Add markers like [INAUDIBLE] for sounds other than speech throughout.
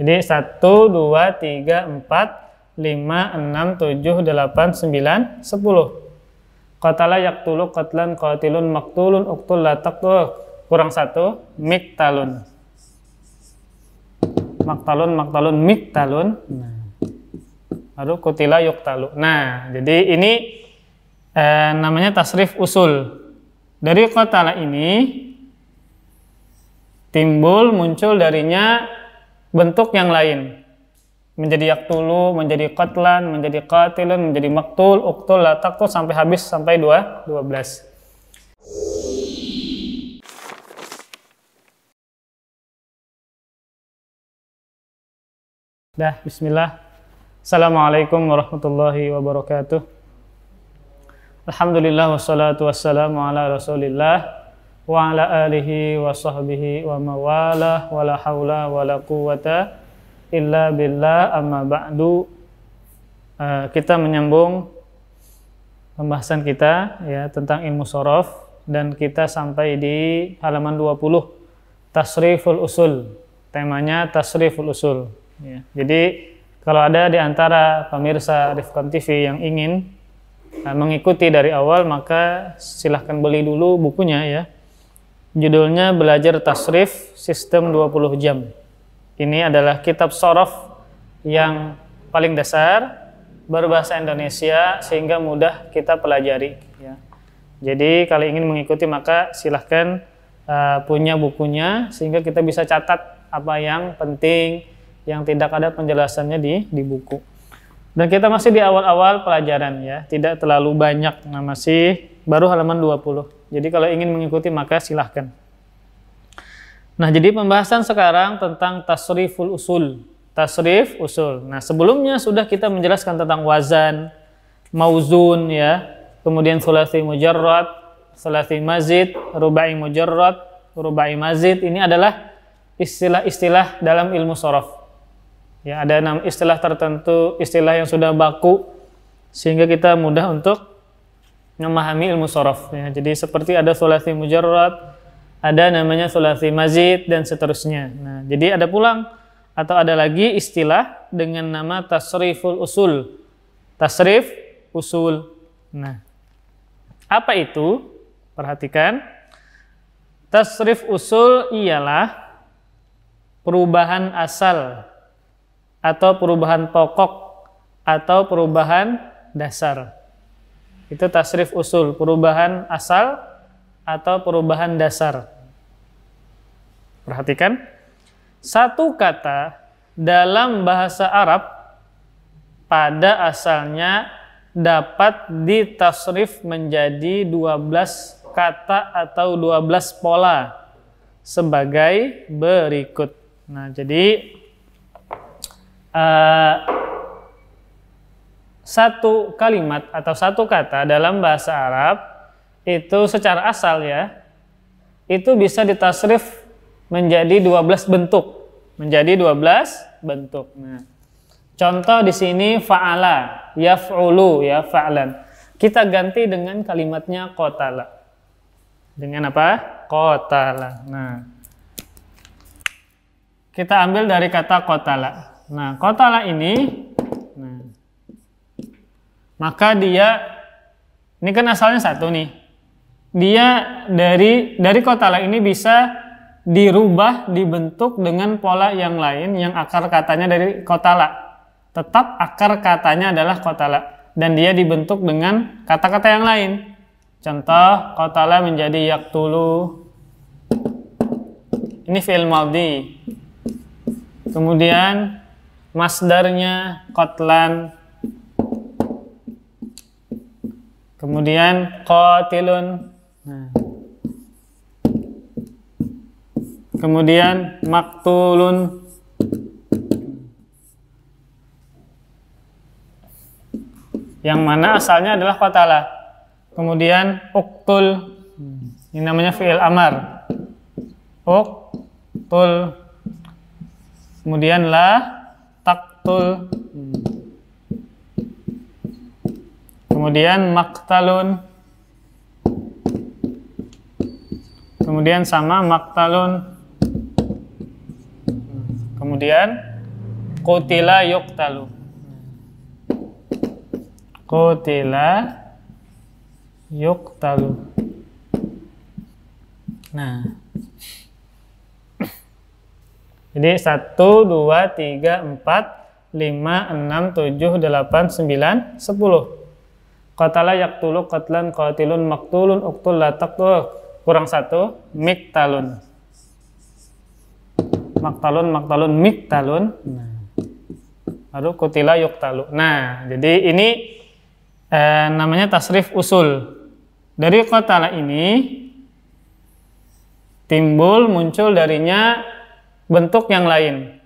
Jadi 1, 2, 3, 4, 5, 6, 7, 8, 9, 10. Qatala yaktulu qatlan qatilun maktulun uktul la taktul. Kurang satu, miktalun. Maktalun, maktalun, miktalun. Nah. Lalu kutila yuktalu. Nah, jadi ini eh, namanya tasrif usul. Dari qatala ini timbul muncul darinya bentuk yang lain menjadi yaktulu, menjadi qatlan, menjadi qatilun, menjadi maktul, uktul, lataktul sampai habis sampai dua dua belas. Dah, bismillah. Assalamualaikum warahmatullahi wabarakatuh. Alhamdulillah wassalatu wassalamu ala Rasulillah wa ala alihi wa sahbihi wa mawalah wa la hawla wa la quwata illa billah amma ba'du uh, kita menyambung pembahasan kita ya tentang ilmu sorof dan kita sampai di halaman 20 tasriful usul temanya tasriful usul ya. jadi kalau ada di antara pemirsa Rifkan TV yang ingin uh, mengikuti dari awal maka silahkan beli dulu bukunya ya Judulnya Belajar Tasrif Sistem 20 Jam. Ini adalah kitab sorof yang paling dasar berbahasa Indonesia sehingga mudah kita pelajari. Ya. Jadi kalau ingin mengikuti maka silahkan uh, punya bukunya sehingga kita bisa catat apa yang penting yang tidak ada penjelasannya di di buku. Dan kita masih di awal-awal pelajaran ya, tidak terlalu banyak. Nah, masih baru halaman 20. Jadi kalau ingin mengikuti maka silahkan. Nah, jadi pembahasan sekarang tentang tasriful usul. Tasrif usul. Nah, sebelumnya sudah kita menjelaskan tentang wazan, mauzun ya, kemudian sulasi mujarrad, sulasi mazid, rubai mujarrad, rubai mazid. Ini adalah istilah-istilah dalam ilmu sorof. Ya, ada enam istilah tertentu, istilah yang sudah baku sehingga kita mudah untuk memahami ilmu sorof. Ya. Jadi seperti ada sulasi mujarrad, ada namanya sulasi mazid dan seterusnya. Nah, jadi ada pulang atau ada lagi istilah dengan nama tasriful usul. Tasrif usul. Nah, apa itu? Perhatikan. Tasrif usul ialah perubahan asal atau perubahan pokok atau perubahan dasar. Itu tasrif usul, perubahan asal atau perubahan dasar. Perhatikan, satu kata dalam bahasa Arab pada asalnya dapat ditasrif menjadi 12 kata atau 12 pola sebagai berikut. Nah, jadi uh, satu kalimat atau satu kata dalam bahasa Arab itu secara asal ya itu bisa ditasrif menjadi 12 bentuk menjadi 12 bentuk nah contoh di sini fa'ala yaf'ulu ya faalan kita ganti dengan kalimatnya kotala dengan apa kotala nah kita ambil dari kata kotala nah kotala ini maka dia ini kan asalnya satu nih. Dia dari dari kota lain ini bisa dirubah dibentuk dengan pola yang lain yang akar katanya dari kota la. Tetap akar katanya adalah kota la dan dia dibentuk dengan kata-kata yang lain. Contoh kota la menjadi yaktulu. Ini fi'il maldi. Kemudian masdarnya kotlan Kemudian qatilun. Nah. Kemudian maktulun. Yang mana asalnya adalah qatala. Kemudian uktul. Hmm. Ini namanya fi'il amar. Uktul. Kemudian la taktul. Hmm kemudian maktalun, kemudian sama maktalun, kemudian kutila yuktalu. Kutila yuktalu. Nah, jadi 1, 2, 3, 4, 5, 6, 7, 8, 9, 10. Qatala yaktulu qatlan qatilun maktulun uktul la tuh Kurang satu. Miktalun. Maktalun, maktalun, miktalun. Nah. Lalu kutila yuktalu. Nah, jadi ini eh, namanya tasrif usul. Dari qatala ini timbul muncul darinya bentuk yang lain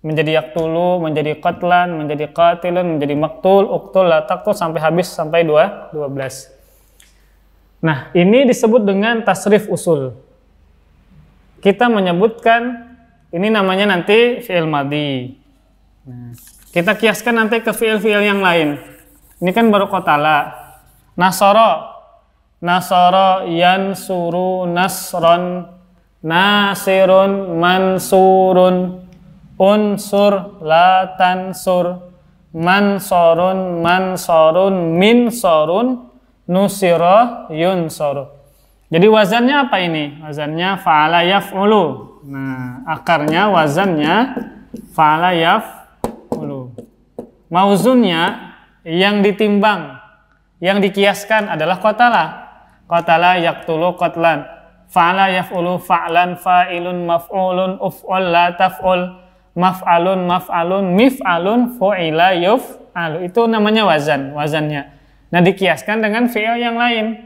menjadi yaktulu, menjadi qatlan, menjadi qatilun, menjadi maktul, uktul, lataktul sampai habis sampai dua dua belas Nah, ini disebut dengan tasrif usul. Kita menyebutkan ini namanya nanti fi'il madhi. Nah, kita kiaskan nanti ke fi'il-fi'il yang lain. Ini kan baru kotala. Nasoro. Nasoro yan suru nasron. Nasirun mansurun unsur la tansur mansorun mansorun min sorun nusiro yunsor jadi wazannya apa ini wazannya faala yaf'ulu nah akarnya wazannya faala yaf'ulu mauzunnya yang ditimbang yang dikiaskan adalah kotala kotala yaktulu kotlan faala yaf'ulu fa'lan fa'ilun maf'ulun uf'ul la taf'ul maf'alun maf'alun mif'alun fu'ila yuf'alu itu namanya wazan wazannya nah dikiaskan dengan fi'il yang lain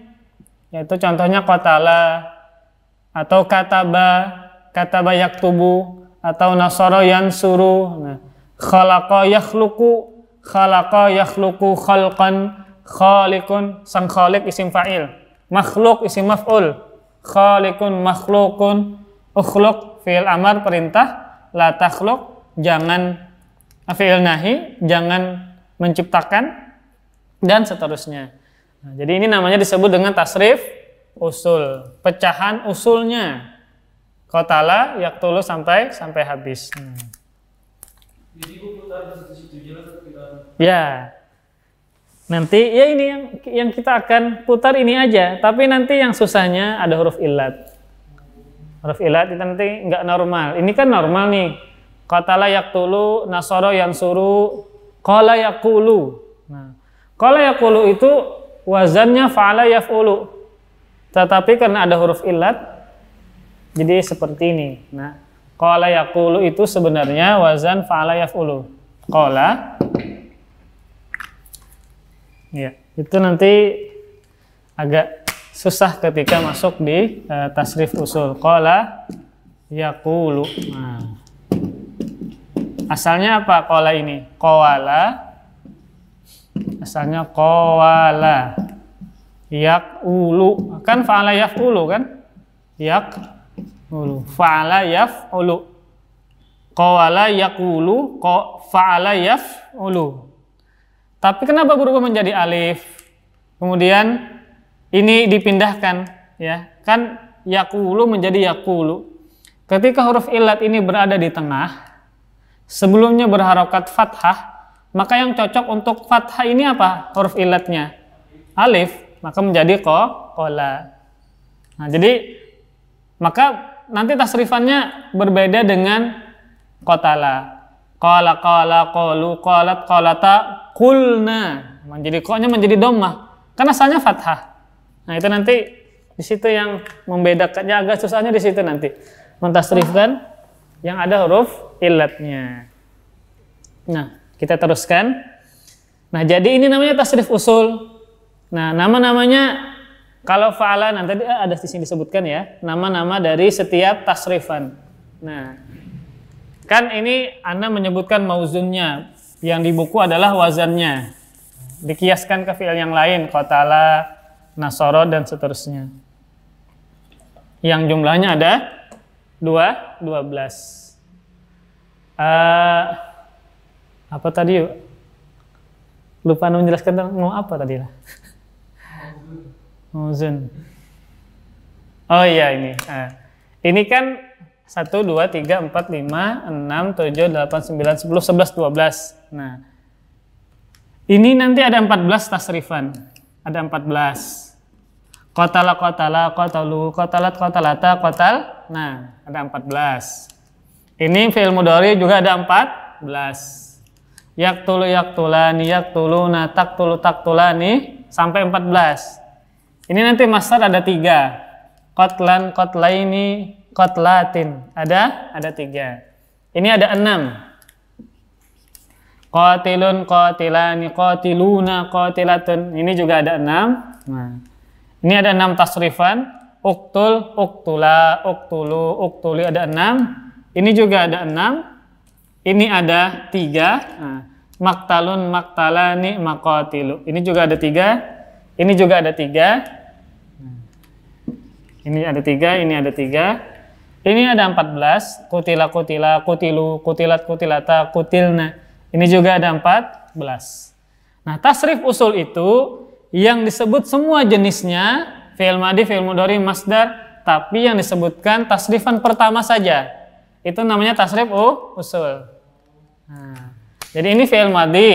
yaitu contohnya qatala atau kataba kataba yaktubu atau nasara yansuru nah khalaqa yakhluqu khalaqa yakhluqu khalqan khaliqun sang khaliq isim fa'il makhluk isim maf'ul khaliqun makhlukun ukhluq fi'il amar perintah la takhluk jangan fi'il nahi jangan menciptakan dan seterusnya. Nah, jadi ini namanya disebut dengan tasrif usul, pecahan usulnya. Kotala tulu sampai sampai habis. Hmm. Ya. Nanti ya ini yang yang kita akan putar ini aja, tapi nanti yang susahnya ada huruf ilat. Huruf ilat itu nanti nggak normal. Ini kan normal nih. layak tulu nasoro yang suruh, kola yakulu. Nah, kola yakulu itu wazannya fa'ala yaf'ulu. Tetapi karena ada huruf ilat jadi seperti ini. Nah, kola yakulu itu sebenarnya wazan fa'ala yaf'ulu. Kola, Ya, itu nanti agak susah ketika masuk di uh, tasrif usul kola yakulu nah. asalnya apa kola ini koala asalnya koala yakulu kan faala yakulu kan yak ulu faala yaf ulu koala yakulu ko faala yaf ulu tapi kenapa berubah menjadi alif kemudian ini dipindahkan ya kan yakulu menjadi yakulu ketika huruf ilat ini berada di tengah sebelumnya berharokat fathah maka yang cocok untuk fathah ini apa huruf ilatnya alif maka menjadi ko kola nah jadi maka nanti tasrifannya berbeda dengan kotala kola kola kolu kolat kolata kulna menjadi koknya menjadi domah karena asalnya fathah Nah itu nanti di situ yang membedakannya agak susahnya di situ nanti. Mentasrifkan yang ada huruf ilatnya. Nah kita teruskan. Nah jadi ini namanya tasrif usul. Nah nama-namanya kalau fa'ala nanti eh, ada di sini disebutkan ya nama-nama dari setiap tasrifan. Nah kan ini Anda menyebutkan mauzunnya yang di buku adalah wazannya dikiaskan ke fi'il yang lain kotala Nasara dan seterusnya. Yang jumlahnya ada 2 12. Uh, apa tadi yuk? Lupa menjelaskan mau apa tadi lah. Mauzun. Oh iya ini. Uh, ini kan 1 2 3 4 5 6 7 8 9 10 11 12. Nah, ini nanti ada 14 tasrifan. Ada 14. Kotala kotala kotalu kotalat kotalata kotal. Nah, ada empat belas. Ini fi'il mudhari juga ada empat belas. Yak yak tulu, 14. Yaktulu yaktulani yaktuluna taktulu taktulani sampai empat belas. Ini nanti master ada tiga. Kotlan kotlaini kotlatin. Ada ada tiga. Ini ada enam. Kotilun kotilani kotiluna kotilatun. Ini juga ada enam. Nah. Ini ada enam tasrifan. Uktul, uktula, uktulu, uktuli ada enam. Ini juga ada enam. Ini ada tiga. Nah, maktalun, maktalani, makotilu. Ini juga ada tiga. Ini juga ada tiga. Ini ada tiga, ini ada tiga. Ini ada empat belas. Kutila, kutila, kutilu, kutilat, kutilata, kutilna. Ini juga ada empat belas. Nah, tasrif usul itu yang disebut semua jenisnya fi'il madi, fi'il mudhari, masdar, tapi yang disebutkan tasrifan pertama saja. Itu namanya tasrif u, usul. Nah, jadi ini fi'il madi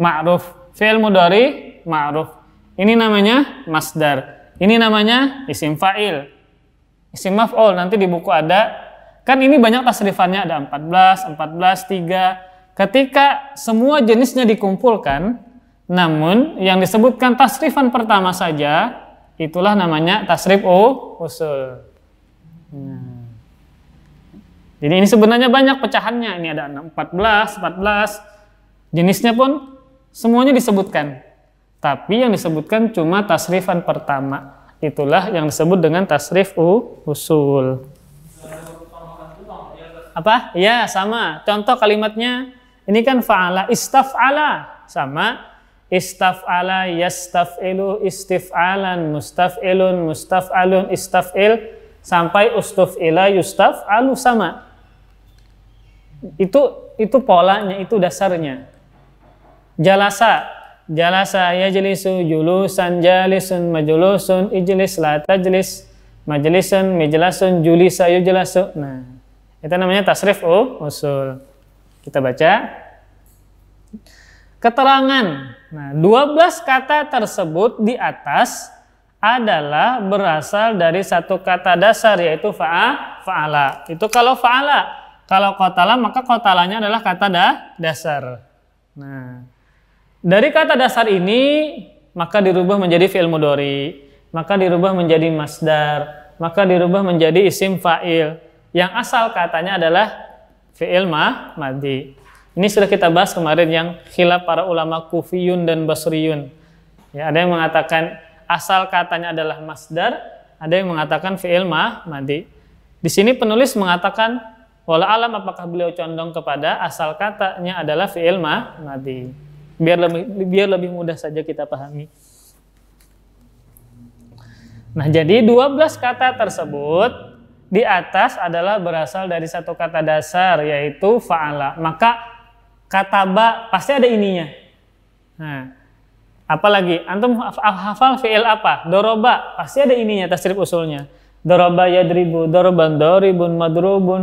ma'ruf, fi'il mudhari ma'ruf. Ini namanya masdar. Ini namanya isim fa'il. Isim maf'ul nanti di buku ada. Kan ini banyak tasrifannya ada 14, 14, 3. Ketika semua jenisnya dikumpulkan, namun yang disebutkan tasrifan pertama saja itulah namanya tasrif o usul. Hmm. Jadi ini sebenarnya banyak pecahannya. Ini ada 14, 14. Jenisnya pun semuanya disebutkan. Tapi yang disebutkan cuma tasrifan pertama. Itulah yang disebut dengan tasrif u usul. Apa? Ya, sama. Contoh kalimatnya ini kan fa'ala istaf'ala sama Istaf'ala yastaf'ilu istif'alan mustaf'ilun mustaf'alun istaf'il sampai ustuf'ila yustaf'alu sama. Itu itu polanya, itu dasarnya. Jalasa, jalasa yajlisu julusan jalisun majulusun ijlis la tajlis majlisun mijlasun julisa yujlasu. Nah, itu namanya tasrif usul. Kita baca keterangan. Nah, 12 kata tersebut di atas adalah berasal dari satu kata dasar yaitu fa'a, fa'ala. Itu kalau fa'ala. Kalau kotala maka kotalanya adalah kata da, dasar. Nah, dari kata dasar ini maka dirubah menjadi fi'il mudori, maka dirubah menjadi masdar, maka dirubah menjadi isim fa'il. Yang asal katanya adalah fi'il ma, madi. Ini sudah kita bahas kemarin yang khilaf para ulama kufiyun dan basriyun. Ya, ada yang mengatakan asal katanya adalah masdar, ada yang mengatakan fi'il mah, madi. Di sini penulis mengatakan wala alam apakah beliau condong kepada asal katanya adalah fi'il mah, madi. Biar lebih biar lebih mudah saja kita pahami. Nah, jadi 12 kata tersebut di atas adalah berasal dari satu kata dasar yaitu fa'ala. Maka kata ba pasti ada ininya. Nah, apalagi antum hafal fi'il apa? Doroba pasti ada ininya tasrif usulnya. Doroba yadribu, doroban doribun madrubun,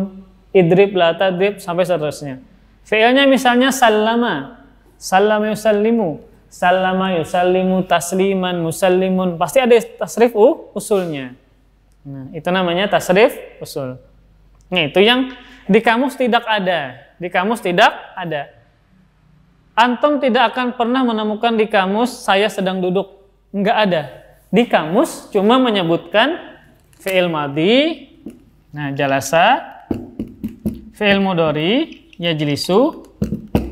idrib la tadrib sampai seterusnya. Fi'ilnya misalnya salama, salama yusallimu, salama yusallimu tasliman musallimun pasti ada tasrif u, usulnya. Nah, itu namanya tasrif usul. Nah, itu yang di kamus tidak ada. Di kamus tidak ada. Antum tidak akan pernah menemukan di kamus saya sedang duduk. Enggak ada. Di kamus cuma menyebutkan fi'il madi. nah jalasa, fi'il mudori, yajlisu,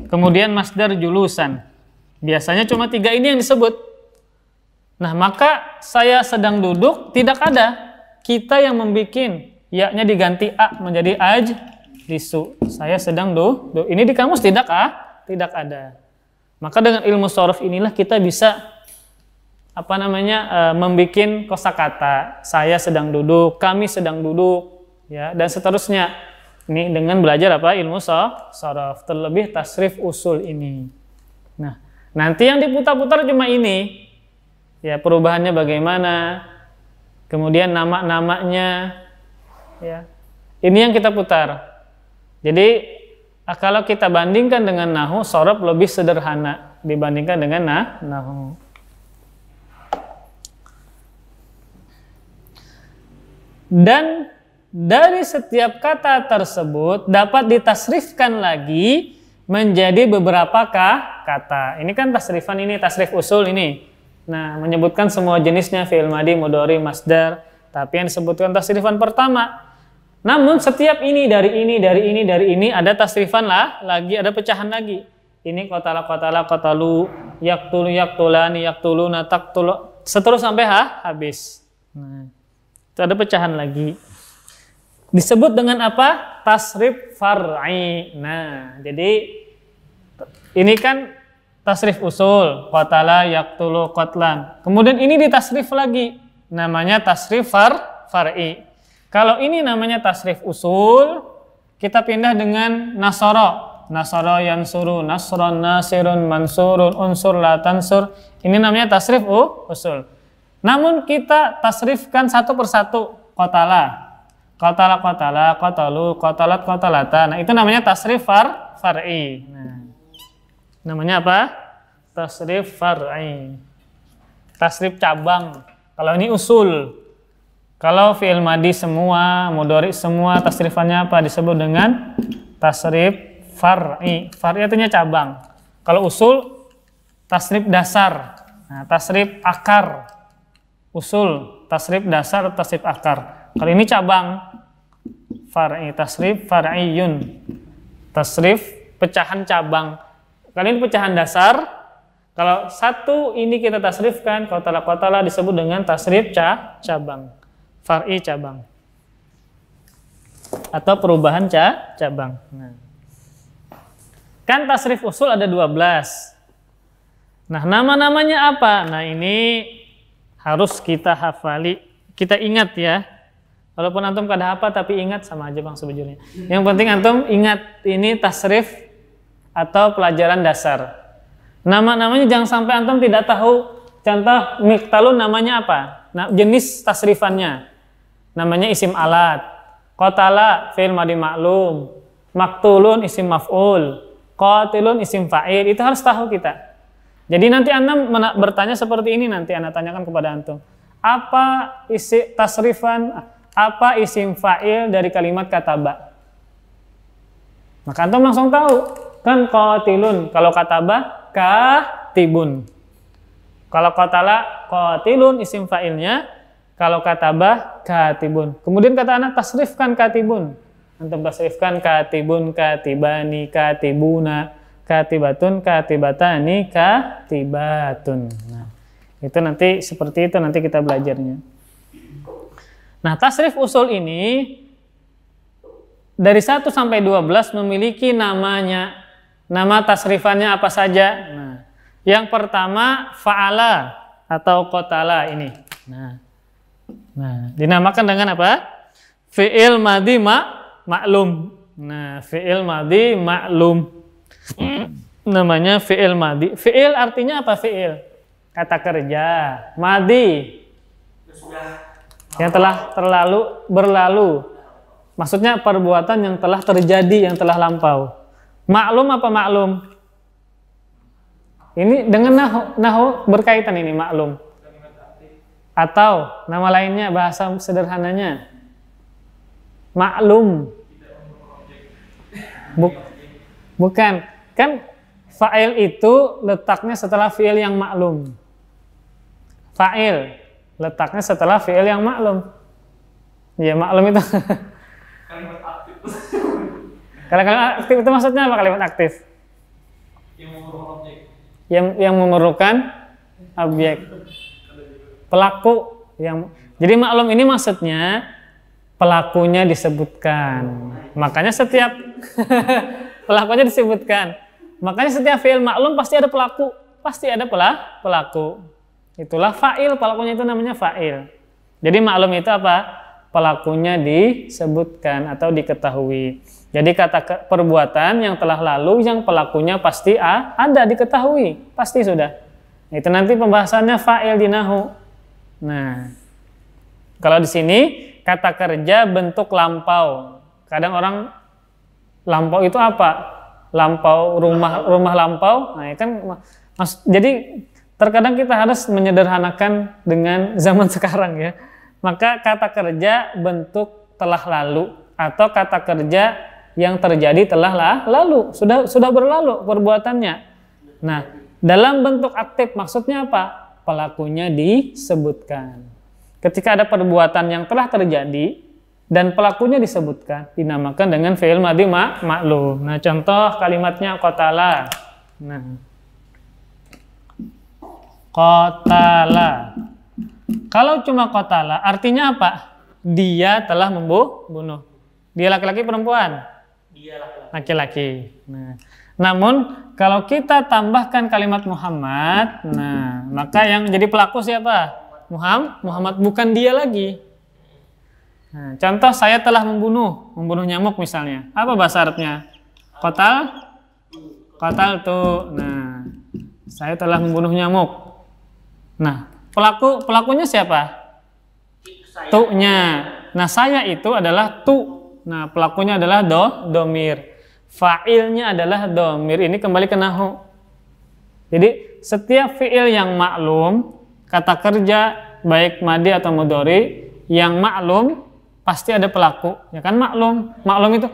kemudian masdar julusan. Biasanya cuma tiga ini yang disebut. Nah, maka saya sedang duduk tidak ada. Kita yang membuat yaknya diganti a menjadi aj lisu. Saya sedang duduk. Ini di kamus tidak ah? tidak ada. Maka dengan ilmu sorof inilah kita bisa apa namanya e, eh, membuat kosakata. Saya sedang duduk, kami sedang duduk, ya dan seterusnya. Ini dengan belajar apa ilmu sorof, terlebih tasrif usul ini. Nah, nanti yang diputar-putar cuma ini, ya perubahannya bagaimana, kemudian nama-namanya, ya ini yang kita putar. Jadi Nah, kalau kita bandingkan dengan nahu, sorob lebih sederhana dibandingkan dengan nah, nahu. Dan dari setiap kata tersebut dapat ditasrifkan lagi menjadi beberapa kata. Ini kan tasrifan ini, tasrif usul ini. Nah, menyebutkan semua jenisnya fi'il madi, mudori, masdar. Tapi yang disebutkan tasrifan pertama namun setiap ini dari ini dari ini dari ini ada tasrifan lah, lagi ada pecahan lagi. Ini kotala kotala kotalu yaktulu yaktulani natak tulu seterus sampai ha, habis. Nah, itu ada pecahan lagi. Disebut dengan apa? Tasrif far'i. Nah, jadi ini kan tasrif usul, yak yaktulu kotlan Kemudian ini ditasrif lagi, namanya tasrif far far'i. Kalau ini namanya tasrif usul, kita pindah dengan nasoro. Nasoro yang suruh, nasron nasirun mansurun, unsur latansur. Ini namanya tasrif uh, usul. Namun kita tasrifkan satu persatu kotala. Kotala, kotala, kotalu, kotalat, kotalata. Nah itu namanya tasrif far, far'i. Nah, namanya apa? Tasrif far'i. Tasrif cabang. Kalau ini usul, kalau fi'il madi semua, mudori semua, tasrifannya apa? Disebut dengan tasrif far'i. Far'i artinya cabang. Kalau usul, tasrif dasar. Nah, tasrif akar. Usul, tasrif dasar, tasrif akar. Kalau ini cabang, far'i, tasrif far'iyun. Tasrif pecahan cabang. Kalau ini pecahan dasar, kalau satu ini kita tasrifkan, kalau tala kotala disebut dengan tasrif ca, cabang far'i cabang atau perubahan ca cabang. Nah. Kan tasrif usul ada 12. Nah, nama-namanya apa? Nah, ini harus kita hafali, kita ingat ya. Walaupun antum kada apa tapi ingat sama aja Bang sebenarnya. Yang penting antum ingat ini tasrif atau pelajaran dasar. Nama-namanya jangan sampai antum tidak tahu. Contoh miktalun namanya apa? Nah, jenis tasrifannya namanya isim alat. kotala fi'il madi maklum. Maktulun isim maf'ul. Qatilun isim fa'il. Itu harus tahu kita. Jadi nanti Anda bertanya seperti ini nanti Anda tanyakan kepada antum. Apa isi tasrifan apa isim fa'il dari kalimat kataba? Maka antum langsung tahu. Kan qatilun kalau kataba tibun. Kalau kotala qatilun isim fa'ilnya kalau kata bah, katibun. Kemudian kata anak tasrifkan katibun. Antum tasrifkan katibun, katibani, katibuna, katibatun, katibatani, katibatun. Nah, itu nanti seperti itu nanti kita belajarnya. Nah, tasrif usul ini dari 1 sampai 12 memiliki namanya. Nama tasrifannya apa saja? Nah, yang pertama fa'ala atau kotala ini. Nah, Nah, dinamakan dengan apa? Fi'il madhi ma maklum. Nah, fi'il madhi maklum. [CLEARS THROAT] Namanya fi'il madhi. Fi'il artinya apa fi'il? Kata kerja. madi Yang telah terlalu berlalu. Maksudnya perbuatan yang telah terjadi, yang telah lampau. Maklum apa maklum? Ini dengan nahu, nahu berkaitan ini maklum atau nama lainnya bahasa sederhananya maklum Buk, bukan kan fa'il itu letaknya setelah fi'il yang maklum fa'il letaknya setelah fi'il yang maklum ya maklum itu kalimat aktif kalimat aktif itu maksudnya apa kalimat aktif yang memerlukan objek yang, yang memerlukan objek pelaku yang jadi maklum ini maksudnya pelakunya disebutkan. Makanya setiap [LAUGHS] pelakunya disebutkan. Makanya setiap fiil maklum pasti ada pelaku, pasti ada pelah pelaku. Itulah fa'il, pelakunya itu namanya fa'il. Jadi maklum itu apa? Pelakunya disebutkan atau diketahui. Jadi kata perbuatan yang telah lalu yang pelakunya pasti A, ada diketahui, pasti sudah. Itu nanti pembahasannya fa'il dinahu. Nah, kalau di sini kata kerja bentuk lampau. Kadang orang lampau itu apa? Lampau rumah rumah lampau. Nah, ya kan jadi terkadang kita harus menyederhanakan dengan [LAUGHS] zaman sekarang ya. Maka kata kerja bentuk telah lalu atau kata kerja yang terjadi telah lah, lalu sudah sudah berlalu perbuatannya. Nah, dalam bentuk aktif maksudnya apa? pelakunya disebutkan. Ketika ada perbuatan yang telah terjadi dan pelakunya disebutkan, dinamakan dengan fi'il madhi ma maklum. Nah, contoh kalimatnya kotala. Nah, kotala. Kalau cuma kotala artinya apa? Dia telah membunuh. Dia laki-laki perempuan? Dia laki-laki. Nah, namun kalau kita tambahkan kalimat Muhammad, nah maka yang jadi pelaku siapa? Muhammad, Muhammad bukan dia lagi. Nah, contoh saya telah membunuh, membunuh nyamuk misalnya. Apa bahasa Arabnya? Kotal, kotal tuh. Nah, saya telah membunuh nyamuk. Nah, pelaku pelakunya siapa? Tuknya. Nah, saya itu adalah tu. Nah, pelakunya adalah do, domir fa'ilnya adalah domir ini kembali ke nahu jadi setiap fi'il yang maklum kata kerja baik madi atau mudori yang maklum pasti ada pelaku ya kan maklum maklum itu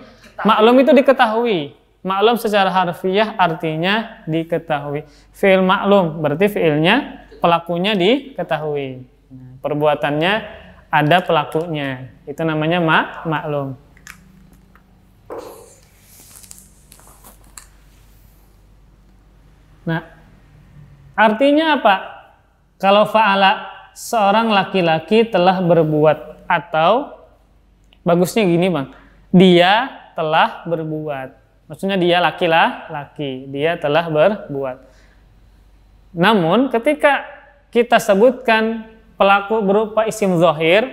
maklum itu diketahui maklum secara harfiah artinya diketahui fi'il maklum berarti fi'ilnya pelakunya diketahui nah, perbuatannya ada pelakunya itu namanya mak maklum Nah, artinya apa? Kalau fa'ala seorang laki-laki telah berbuat atau bagusnya gini, Bang. Dia telah berbuat. Maksudnya dia laki-laki, laki. dia telah berbuat. Namun ketika kita sebutkan pelaku berupa isim zohir,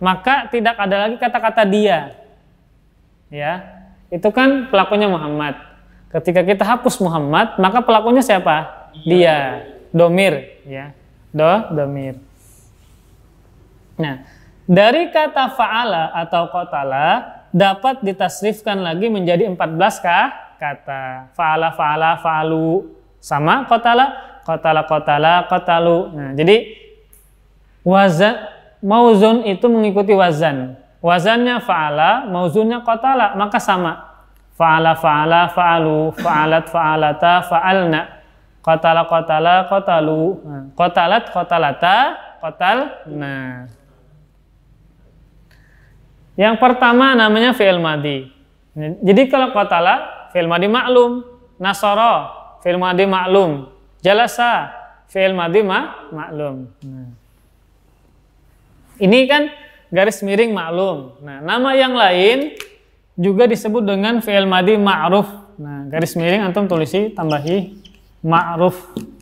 maka tidak ada lagi kata-kata dia. Ya, itu kan pelakunya Muhammad. Ketika kita hapus Muhammad, maka pelakunya siapa? Iya. Dia, domir, ya. Do, domir. Nah, dari kata fa'ala atau kotala dapat ditasrifkan lagi menjadi 14 kah? kata. Fa'ala fa'ala fa'alu sama kotala, kotala, kotala, kotalu. Nah, jadi wazan mauzun itu mengikuti wazan. Wazannya fa'ala, mauzunnya kotala, maka sama fa'ala fa'ala fa'alu fa'alat fa'alata fa'alna qatala qatala qatalu qatalat qatalata qatalna yang pertama namanya fi'il madi jadi kalau qatala fi'il madi maklum nasara fi'il madi maklum jalasa fi'il madi ma maklum nah. ini kan garis miring maklum nah nama yang lain juga disebut dengan fi'il madi ma'ruf. Nah, garis miring antum tulisi tambahi ma'ruf.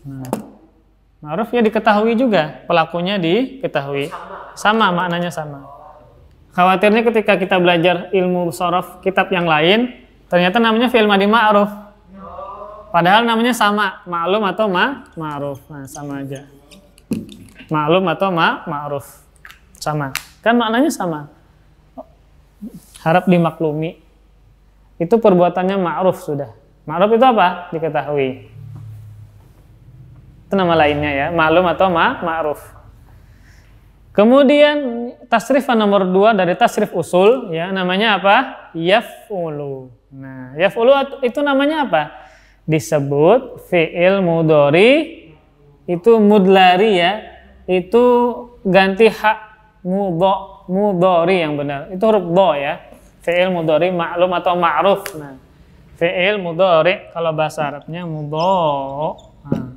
Nah, ma'ruf ya diketahui juga, pelakunya diketahui. Sama maknanya sama. Khawatirnya ketika kita belajar ilmu sorof kitab yang lain, ternyata namanya fi'il madi ma'ruf. Padahal namanya sama, ma'lum atau ma ma'ruf. Nah, sama aja. Ma'lum atau ma ma'ruf. Sama. Kan maknanya sama harap dimaklumi. Itu perbuatannya ma'ruf sudah. Ma'ruf itu apa? Diketahui. Itu nama lainnya ya, maklum atau ma ma'ruf. Kemudian tasrif nomor dua dari tasrif usul ya namanya apa? Yaf'ulu. Nah, yaf'ulu itu namanya apa? Disebut fi'il mudori itu mudlari ya. Itu ganti hak mudo mudori yang benar. Itu huruf do ya fi'il mudhari maklum atau ma'ruf. Nah, fi'il mudhari kalau bahasa Arabnya mudho. Nah,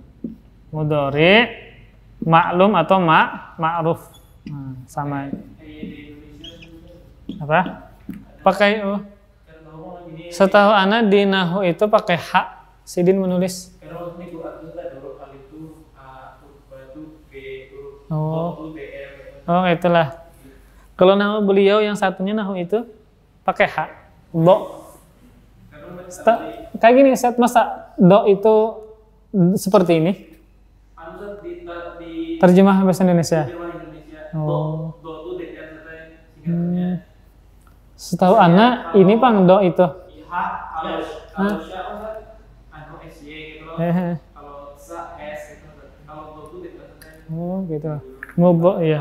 mudhari maklum atau ma ma'ruf. Nah, sama. Apa? Pakai oh. Setahu ana di nahu itu pakai hak sidin menulis. Oh. Oh, itulah. Kalau nama beliau yang satunya nahu itu pakai hak do Sta, kayak gini set masa do itu seperti ini terjemah bahasa Indonesia oh hmm. setahu anak ini pang do itu Kalau sa Kalau do itu Oh, gitu. Ngobo ya.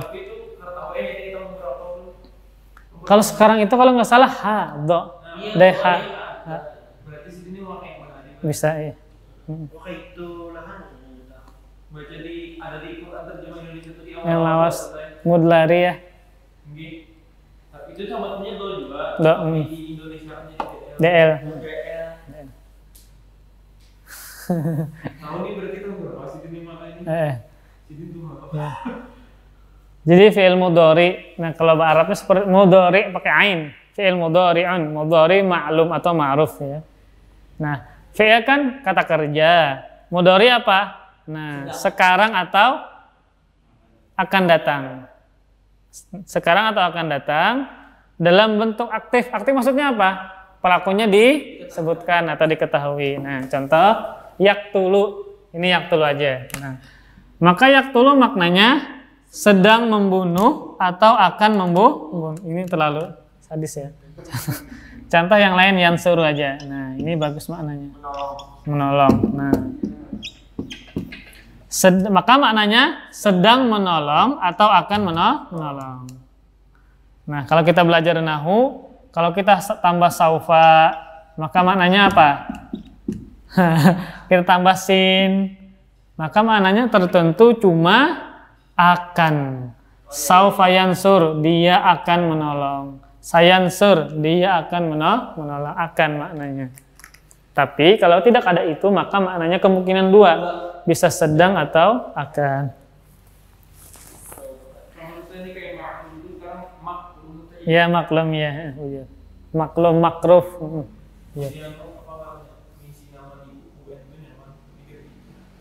Kalau sekarang itu kalau nggak salah ha do, nah, ha, iya. Bisa ya. Yang lawas, ya? lari ya. Itu sama punya do juga. Do. Hmm. DL. DL. [LAUGHS] ini berarti tahun berapa sih ini makanya? Eh. Jadi eh. tuh apa? Ya. [LAUGHS] Jadi fi'il mudhari. Nah, kalau bahasa Arabnya seperti mudhari pakai ain. Fi'il mudhari'un, mudhari ma'lum atau ma'ruf ya. Nah, fi'il kan kata kerja. Mudhari apa? Nah, Tidak. sekarang atau akan datang. Sekarang atau akan datang dalam bentuk aktif. Aktif maksudnya apa? Pelakunya disebutkan atau diketahui. Nah, contoh yaktulu. Ini yaktulu aja. Nah, maka yaktulu maknanya sedang membunuh atau akan membunuh. Ini terlalu sadis ya. [LAUGHS] Contoh yang lain yang suruh aja. Nah, ini bagus maknanya. Menolong. Menolong. Nah. Sed, maka maknanya sedang menolong atau akan menolong. Nah, kalau kita belajar nahu, kalau kita tambah saufa, maka maknanya apa? [LAUGHS] kita tambah sin, maka maknanya tertentu cuma akan Saufayansur sur dia akan menolong sayansur dia akan menolong, menolong akan maknanya tapi kalau tidak ada itu maka maknanya kemungkinan dua bisa sedang atau akan ya maklum ya oh, iya. maklum makruf hmm. ya.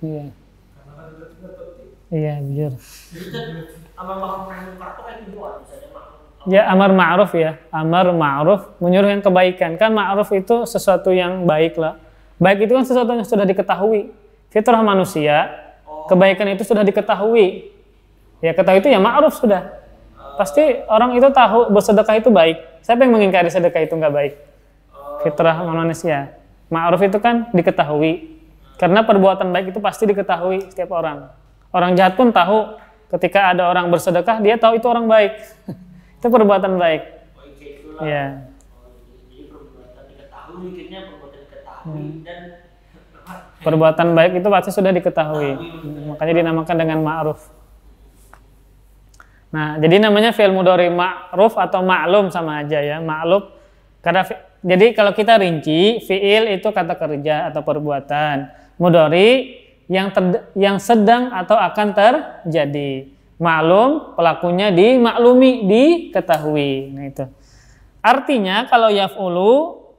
Iya. Iya, jujur. Amar kan ma'ruf Ya, amar ma'ruf ya. Amar ma'ruf menyuruh yang kebaikan. Kan ma'ruf itu sesuatu yang baik lah. Baik itu kan sesuatu yang sudah diketahui. Fitrah manusia, oh. kebaikan itu sudah diketahui. Ya, ketahui itu ya ma'ruf sudah. Pasti orang itu tahu bersedekah itu baik. Siapa yang mengingkari sedekah itu nggak baik? Oh. Fitrah manusia. Ma'ruf itu kan diketahui. Karena perbuatan baik itu pasti diketahui setiap orang. Orang jahat pun tahu ketika ada orang bersedekah dia tahu itu orang baik. [LAUGHS] itu perbuatan baik. Oh, Ya. perbuatan baik itu pasti sudah diketahui. Makanya dinamakan dengan ma'ruf. Nah, jadi namanya fi'il mudhari ma'ruf atau maklum sama aja ya, ma'lum. Karena jadi kalau kita rinci, fi'il itu kata kerja atau perbuatan. mudori yang ter, yang sedang atau akan terjadi. Maklum pelakunya dimaklumi, diketahui. Nah itu. Artinya kalau yaf'ulu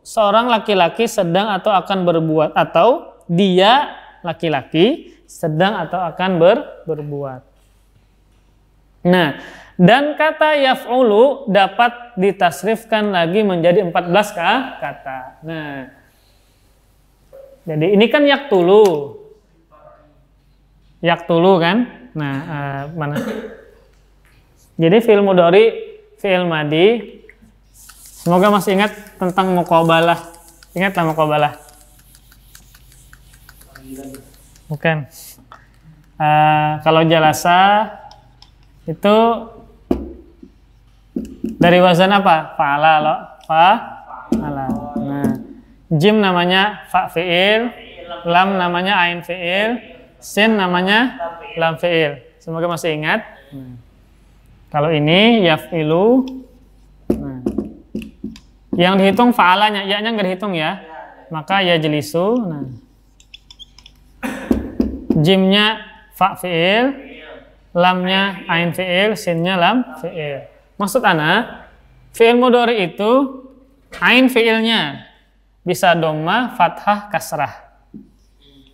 seorang laki-laki sedang atau akan berbuat atau dia laki-laki sedang atau akan ber, berbuat. Nah, dan kata yaf'ulu dapat ditasrifkan lagi menjadi 14 kata. Nah, jadi ini kan yaktulu yak tulu kan nah uh, mana jadi fil mudori fil madi semoga masih ingat tentang mukobalah ingatlah mukobalah bukan uh, kalau jalasa itu dari wazan apa? Fa'ala lo. Fa'ala. Nah, jim namanya fa fi'il, lam namanya ain fi'il, Sin namanya lam fi'il. Semoga masih ingat. Kalau ini yaf'ilu. Nah. Yang dihitung fa'alanya, ya-nya nggak dihitung ya. Maka ya jelisu. Nah. Jimnya fa fi'il, lamnya ain fi'il, sinnya lam fi'il. Maksud ana fi'il mudori itu ain fi'ilnya bisa doma, fathah, kasrah.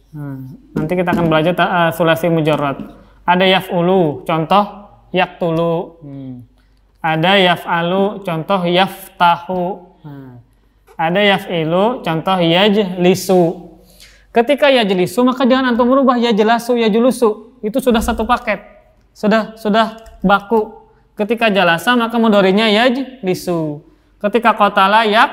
Hmm. Nanti kita akan belajar uh, sulasi mujarrad. Ada yaf'ulu, contoh yaktulu. Hmm. Ada yaf'alu, contoh yaftahu. Hmm. Ada yaf'ilu, contoh yajlisu. Ketika yajlisu, maka jangan antum merubah yajlasu, yajlusu. Itu sudah satu paket. Sudah sudah baku. Ketika jalasa, maka mudorinya yajlisu. Ketika kotala yak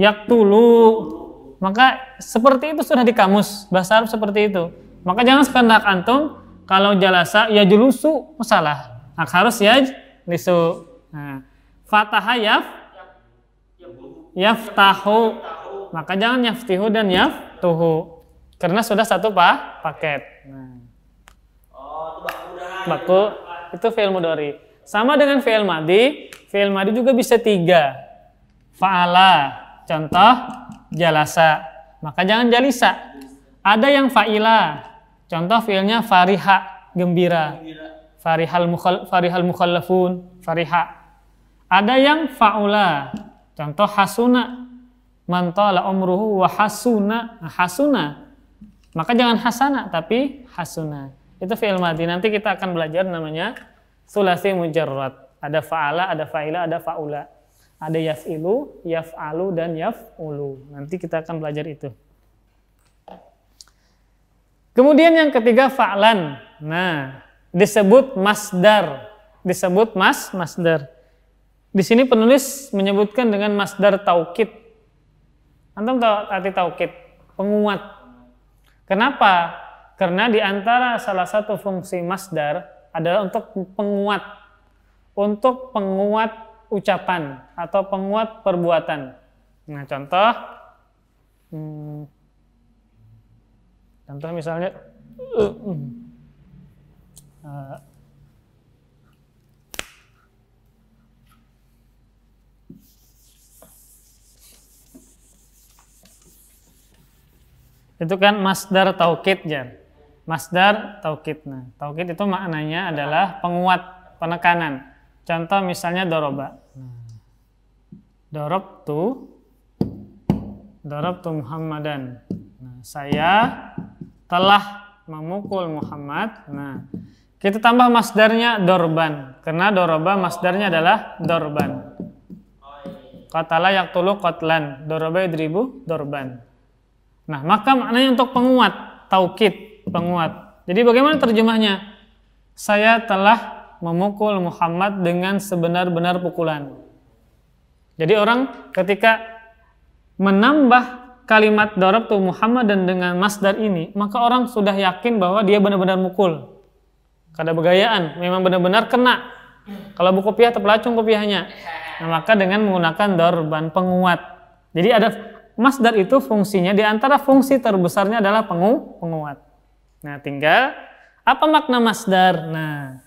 yaktulu. Maka seperti itu sudah di kamus bahasa Arab seperti itu. Maka jangan sependak antum kalau jalasa ya julusu masalah. Nah, harus ya lisu. Nah, fataha yaf yaftahu. Maka jangan yaftihu dan yaftuhu. Karena sudah satu pa, paket. Nah. baku itu fi'il mudori. Sama dengan fi'il madi, fi'il madi juga bisa tiga. Fa'ala, contoh jalasa. Maka jangan jalisa. Ada yang fa'ila. Contoh fiilnya fariha, gembira. Farihal mukhal, farihal mukhallafun, fariha. Ada yang fa'ula. Contoh hasuna. Mantala umruhu wa hasuna. Nah, hasuna. Maka jangan hasana tapi hasuna. Itu fi'il mati. Nanti kita akan belajar namanya sulasi mujarrad. Ada fa'ala, ada fa'ila, ada fa'ula. Ada ilu, yaf'ilu, alu, dan ulu. Nanti kita akan belajar itu. Kemudian yang ketiga fa'lan. Nah, disebut masdar. Disebut mas, masdar. Di sini penulis menyebutkan dengan masdar taukit. Antum tahu arti taukit? Penguat. Kenapa? Karena di antara salah satu fungsi masdar adalah untuk penguat. Untuk penguat ucapan atau penguat perbuatan. Nah, contoh hmm, contoh misalnya uh, [CLEARS THROAT] uh, itu kan masdar taukit ya. Masdar taukit. Nah, taukit itu maknanya adalah penguat, penekanan. Contoh misalnya doroba. Hmm. Dorob tu, dorob tu Muhammadan. Nah, saya telah memukul Muhammad. Nah, kita tambah masdarnya dorban. Karena doroba masdarnya adalah dorban. yang tulu kotlan. Doroba idribu dorban. Nah, maka maknanya untuk penguat. taukit penguat. Jadi bagaimana terjemahnya? Saya telah memukul Muhammad dengan sebenar-benar pukulan. Jadi orang ketika menambah kalimat darab tu Muhammad dan dengan masdar ini, maka orang sudah yakin bahwa dia benar-benar mukul. Kada begayaan, memang benar-benar kena. Kalau buku atau terpelacung kopiahnya. Nah, maka dengan menggunakan dorban penguat. Jadi ada masdar itu fungsinya di antara fungsi terbesarnya adalah pengu, penguat. Nah, tinggal apa makna masdar? Nah,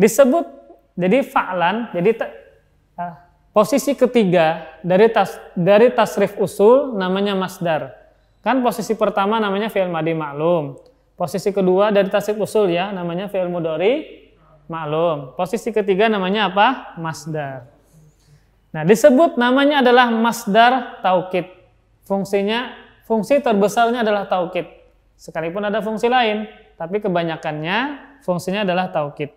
Disebut jadi fa'lan, jadi uh, posisi ketiga dari tas, dari tasrif usul namanya masdar. Kan posisi pertama namanya fi'il madi maklum. Posisi kedua dari tasrif usul ya namanya fi'il mudori maklum. Posisi ketiga namanya apa? Masdar. Nah, disebut namanya adalah masdar taukid. Fungsinya fungsi terbesarnya adalah taukid. Sekalipun ada fungsi lain, tapi kebanyakannya fungsinya adalah taukid.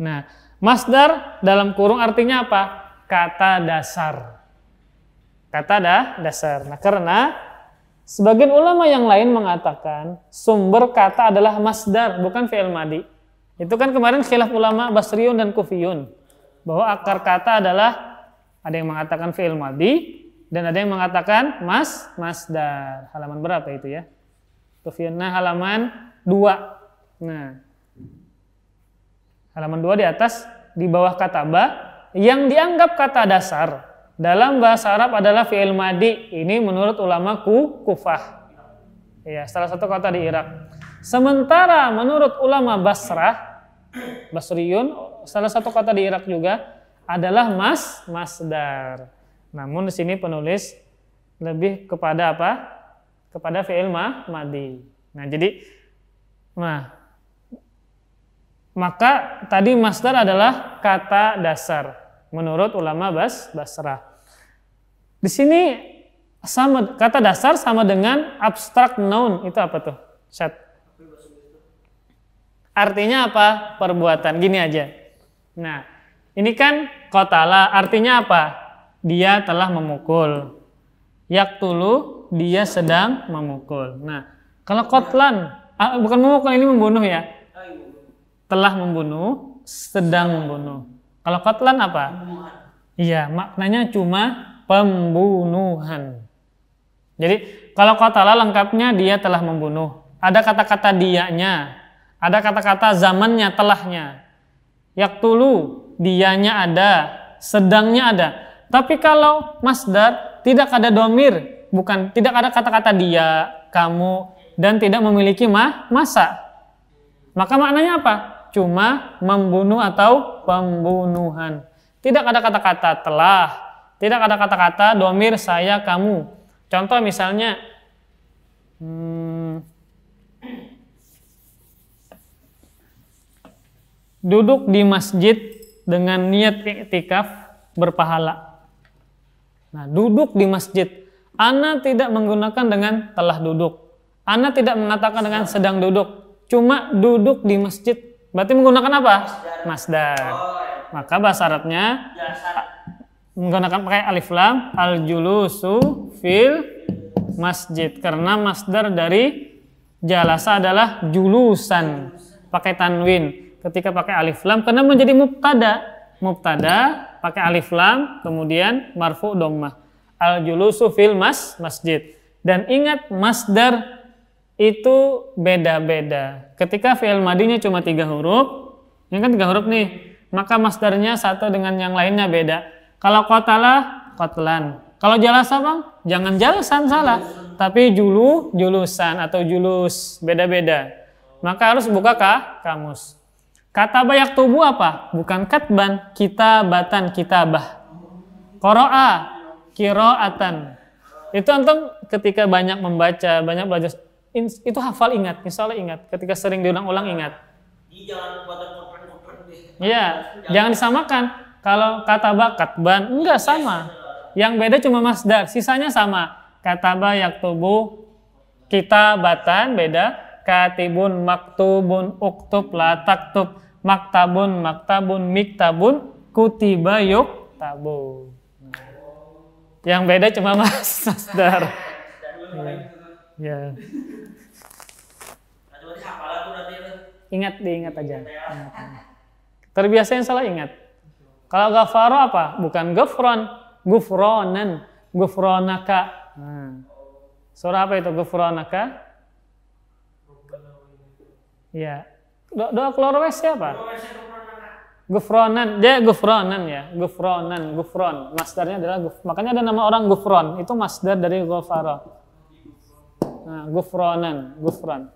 Nah, masdar dalam kurung artinya apa? Kata dasar. Kata dah dasar. Nah, karena sebagian ulama yang lain mengatakan sumber kata adalah masdar, bukan fi'il madi. Itu kan kemarin khilaf ulama Basriun dan Kufiyun bahwa akar kata adalah ada yang mengatakan fi'il madi dan ada yang mengatakan mas masdar. Halaman berapa itu ya? Kufiyun nah halaman dua. Nah, Halaman 2 di atas, di bawah kata ba, yang dianggap kata dasar dalam bahasa Arab adalah fi'il madi. Ini menurut ulama ku, kufah. Ya, salah satu kata di Irak. Sementara menurut ulama Basrah, Basriun salah satu kata di Irak juga adalah mas, masdar. Namun di sini penulis lebih kepada apa? Kepada fi'il ma, madi. Nah, jadi nah maka tadi master adalah kata dasar menurut ulama Bas Basrah. Di sini sama kata dasar sama dengan abstrak noun itu apa tuh? Chat. Artinya apa? Perbuatan. Gini aja. Nah, ini kan kotala artinya apa? Dia telah memukul. Yak Yaktulu dia sedang memukul. Nah, kalau kotlan ah, bukan memukul ini membunuh ya telah membunuh, sedang membunuh. Kalau kotlan apa? Iya, maknanya cuma pembunuhan. Jadi kalau kotala lengkapnya dia telah membunuh. Ada kata-kata dianya, ada kata-kata zamannya, telahnya. Yaktulu, dianya ada, sedangnya ada. Tapi kalau masdar tidak ada domir, bukan tidak ada kata-kata dia, kamu, dan tidak memiliki ma, masa. Maka maknanya apa? cuma membunuh atau pembunuhan. Tidak ada kata-kata telah, tidak ada kata-kata domir saya kamu. Contoh misalnya, hmm, duduk di masjid dengan niat iktikaf berpahala. Nah, duduk di masjid. Ana tidak menggunakan dengan telah duduk. Ana tidak mengatakan dengan sedang duduk. Cuma duduk di masjid Berarti menggunakan apa? Masdar. Oh, Maka bahasa Arabnya Jasad. menggunakan pakai alif lam al julusu fil masjid karena masdar dari jalasa adalah julusan pakai tanwin ketika pakai alif lam karena menjadi mubtada mubtada pakai alif lam kemudian marfu dommah al julusu fil mas masjid dan ingat masdar itu beda-beda. Ketika fi'il madinya cuma tiga huruf, ini kan tiga huruf nih, maka masdarnya satu dengan yang lainnya beda. Kalau kotala, kotlan. Kalau jalasa bang, jangan jalasan salah, tapi julu, julusan atau julus, beda-beda. Maka harus buka kah? kamus. Kata bayak tubuh apa? Bukan katban, kita kita kitabah. Koroa, kiroatan. Itu antum ketika banyak membaca, banyak belajar itu hafal ingat, misalnya ingat. Ketika sering diulang-ulang ingat. Iya, jangan disamakan. Kalau kata bakat ban enggak iya, sama. Iya. Yang beda cuma masdar, sisanya sama. Kata bayak tubuh kita batan beda. Katibun maktubun uktub la taktub maktabun maktabun miktabun kutiba yuk tabu. Yang beda cuma mas masdar. Ya. Ingat diingat aja. [LAUGHS] Terbiasa yang salah ingat. Kalau gafaro apa? Bukan gufron, gufronan, gufronaka. Nah. Hmm. apa itu gufronaka? Ya. Do doa keluar wes siapa? Gufronan, dia gufronan ya, gufronan, gufron. Masdarnya adalah guf. Makanya ada nama orang gufron, itu masdar dari gafaro. Nah, gufronan, gufron.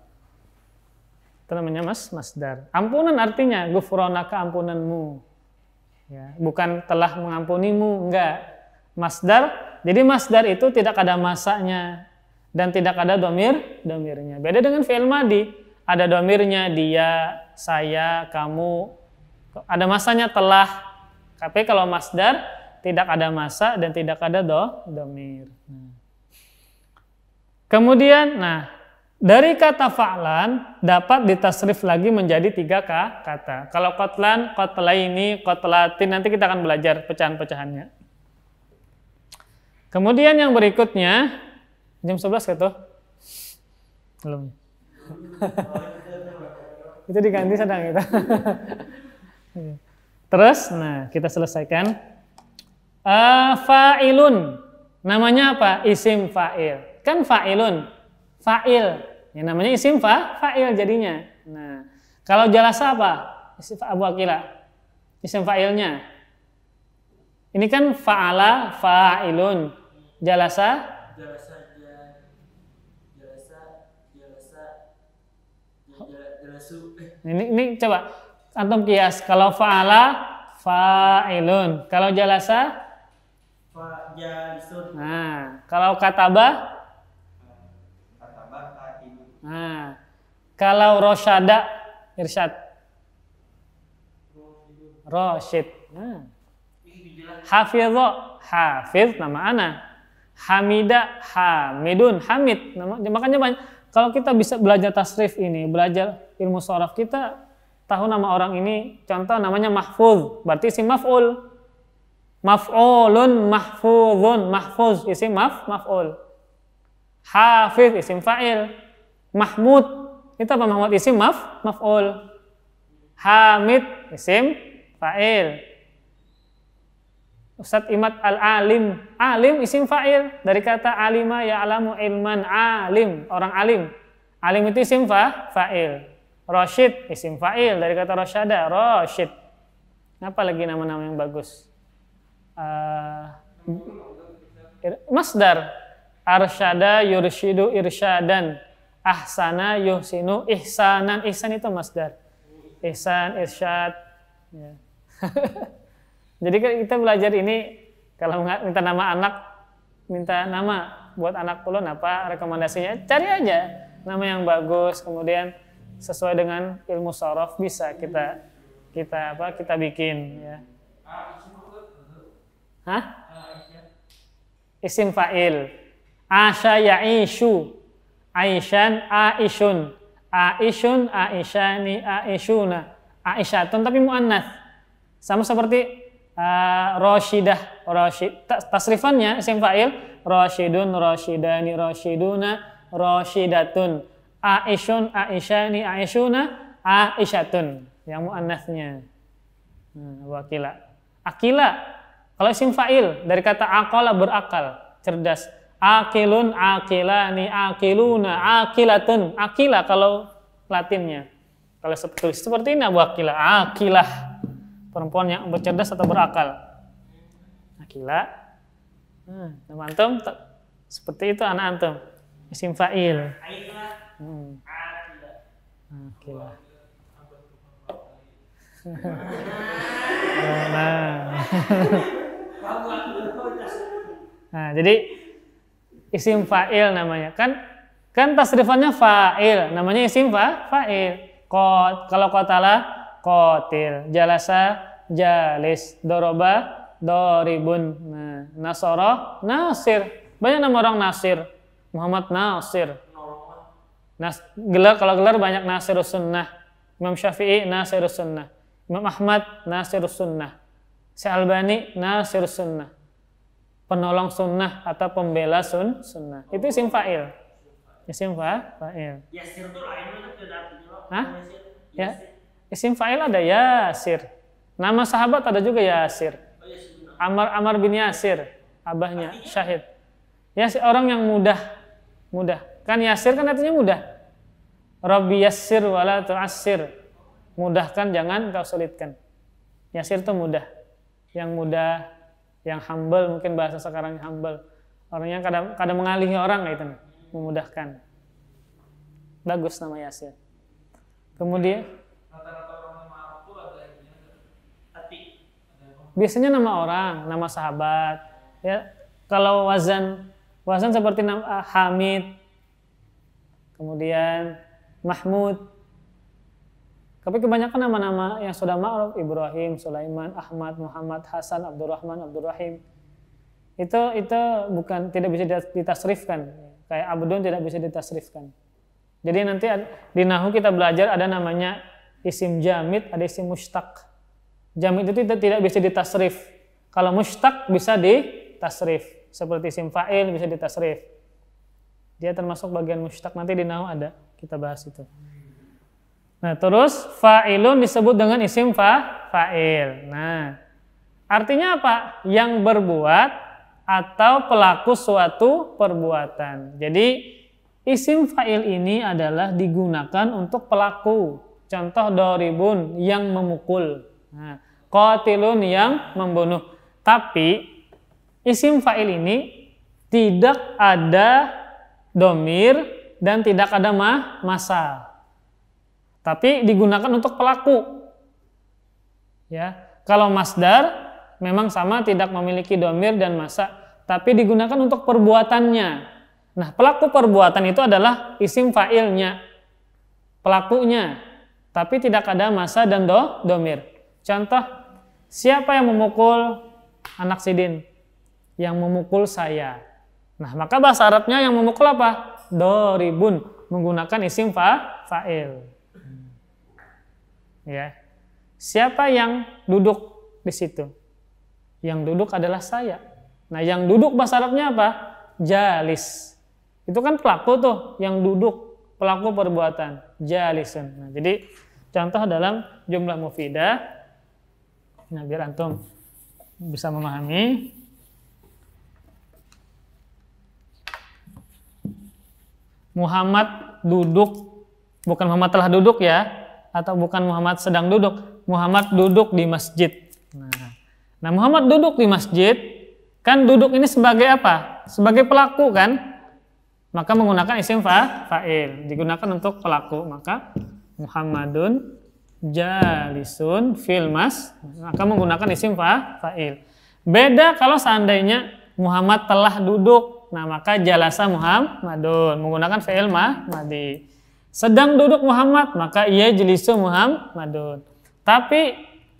Itu namanya mas, masdar. Ampunan artinya gufronaka ampunanmu. Ya, bukan telah mengampunimu, enggak. Masdar, jadi masdar itu tidak ada masanya dan tidak ada domir, domirnya. Beda dengan fi'il madi, ada domirnya dia, saya, kamu. Ada masanya telah. Tapi kalau masdar tidak ada masa dan tidak ada do, domir. Nah. Kemudian, nah dari kata fa'lan dapat ditasrif lagi menjadi tiga kata. Kalau kotlan, kotlaini, kotlatin nanti kita akan belajar pecahan-pecahannya. Kemudian yang berikutnya jam 11 gitu. Belum. [LAUGHS] Itu diganti sedang kita. [LAUGHS] Terus, nah kita selesaikan. Uh, fa'ilun. Namanya apa? Isim fa'il. Kan fa'ilun, fa'il. Yang namanya isim fa, fa'il jadinya. Nah, kalau jalasa apa? Isim Abu Akila. Isim fa'ilnya. Ini kan fa'ala, fa'ilun. Jalasa? Jalasa, jalasa, jalasa, jalasu. [LAUGHS] Ini, ini coba, antum kias. Kalau fa'ala, fa'ilun. Kalau jalasa? fa'ilun Nah, kalau kataba? Nah, kalau rosyada irsyad. Rosyid. Nah. Hafidho, hafiz nama ana. Hamida, hamidun, hamid. Nama, makanya banyak. Kalau kita bisa belajar tasrif ini, belajar ilmu soraf kita tahu nama orang ini, contoh namanya mahfuz, berarti si maf'ul. Maf'ulun, mahfuzun, mahfuz, isim maf, maf'ul. Hafiz, isim fa'il Mahmud itu apa Mahmud isim maf maf'ul. Hamid isim fa'il. Ustad Imad al-alim. Alim isim fa'il dari kata alima ya alamu ilman alim, orang alim. Alim itu isim fa, fa'il. Rashid isim fa'il dari kata rasyada, Rashid. Apa lagi nama-nama yang bagus? Uh, masdar Arshada yurshidu irshadan ahsana yuhsinu ihsanan ihsan itu masdar ihsan irsyad ya. [LAUGHS] jadi kan kita belajar ini kalau minta nama anak minta nama buat anak pulau apa rekomendasinya cari aja nama yang bagus kemudian sesuai dengan ilmu sorof bisa kita kita apa kita bikin ya Hah? isim fa'il asya ya'ishu Aisyan, Aisyun. Aisyun, Aisyani, Aisyuna. Aisyatun tapi mu'annas. Sama seperti uh, Roshidah. Roshid. Tasrifannya isim fa'il Roshidun, Roshidani, Roshiduna, Roshidatun. Aisyun, Aisyani, Aisyuna, Aisyatun. Yang mu'annasnya. Hmm, wakila. Akila. Kalau isim fa'il dari kata akola berakal, cerdas akilun akilani akiluna akilatun akila kalau latinnya kalau seperti seperti ini abu akila akilah perempuan yang bercerdas atau berakal akila nah, hmm, nama antum seperti itu anak antum isim fa'il hmm. akila [LAUGHS] nah. nah, [LAUGHS] nah jadi isim fa'il namanya kan kan tasrifannya fa'il namanya isim fa fa'il kot kalau kotala kotil jalasa jalis doroba doribun nah, nasoro nasir banyak nama orang nasir Muhammad Nasir Nas, gelar kalau gelar banyak Nasir Sunnah Imam Syafi'i Nasir Sunnah Imam Ahmad Nasir Sunnah Si Albani Nasir Sunnah penolong sunnah atau pembela sun sunnah. Oh. Itu isim fa'il. Isim fa, fa'il. Ya, Hah? Ya. ya isim fa'il ada Yasir. Nama sahabat ada juga Yasir. Oh, ya, Amar Amar bin Yasir, abahnya syahid. Syahid. Yasir orang yang mudah. Mudah. Kan Yasir kan artinya mudah. Rabbi Yasir wala tu'assir. Mudahkan jangan kau sulitkan. Yasir itu mudah. Yang mudah yang humble mungkin bahasa sekarang humble orangnya kadang kadang mengalihi orang gitu nih memudahkan bagus nama Yasir kemudian biasanya nama orang nama sahabat ya kalau wazan wazan seperti nama, eh, Hamid kemudian Mahmud tapi kebanyakan nama-nama yang sudah ma'ruf, Ibrahim, Sulaiman, Ahmad, Muhammad, Hasan, Abdurrahman, Abdurrahim, itu itu bukan tidak bisa ditasrifkan. Kayak Abdun tidak bisa ditasrifkan. Jadi nanti di Nahu kita belajar ada namanya isim jamid, ada isim mustaq. Jamid itu tidak, tidak bisa ditasrif. Kalau mustaq bisa ditasrif. Seperti isim fa'il bisa ditasrif. Dia termasuk bagian mustaq. Nanti di Nahu ada, kita bahas itu. Nah, terus fa'ilun disebut dengan isim fa, fa'il. Nah, artinya apa? Yang berbuat atau pelaku suatu perbuatan. Jadi, isim fa'il ini adalah digunakan untuk pelaku. Contoh doribun yang memukul. Nah, qatilun yang membunuh. Tapi, isim fa'il ini tidak ada domir dan tidak ada ma, masal tapi digunakan untuk pelaku. Ya, kalau masdar memang sama tidak memiliki domir dan masa, tapi digunakan untuk perbuatannya. Nah, pelaku perbuatan itu adalah isim fa'ilnya, pelakunya, tapi tidak ada masa dan do, domir. Contoh, siapa yang memukul anak sidin? Yang memukul saya. Nah, maka bahasa Arabnya yang memukul apa? Doribun, menggunakan isim fa, fa'il. Ya. Siapa yang duduk di situ? Yang duduk adalah saya. Nah, yang duduk bahasa Arabnya apa? Jalis. Itu kan pelaku tuh yang duduk, pelaku perbuatan, Jalisan. Nah, jadi contoh dalam jumlah mufidah. Nah, biar antum bisa memahami. Muhammad duduk, bukan Muhammad telah duduk ya, atau bukan Muhammad sedang duduk, Muhammad duduk di masjid. Nah, nah, Muhammad duduk di masjid, kan duduk ini sebagai apa? Sebagai pelaku kan? Maka menggunakan isim fa, fa'il. Digunakan untuk pelaku, maka Muhammadun jalisun fil mas, maka menggunakan isim fa, fa'il. Beda kalau seandainya Muhammad telah duduk, nah maka jalasa Muhammadun menggunakan fi'il ma, madi. Sedang duduk Muhammad, maka ia jelisu Muhammadun. Tapi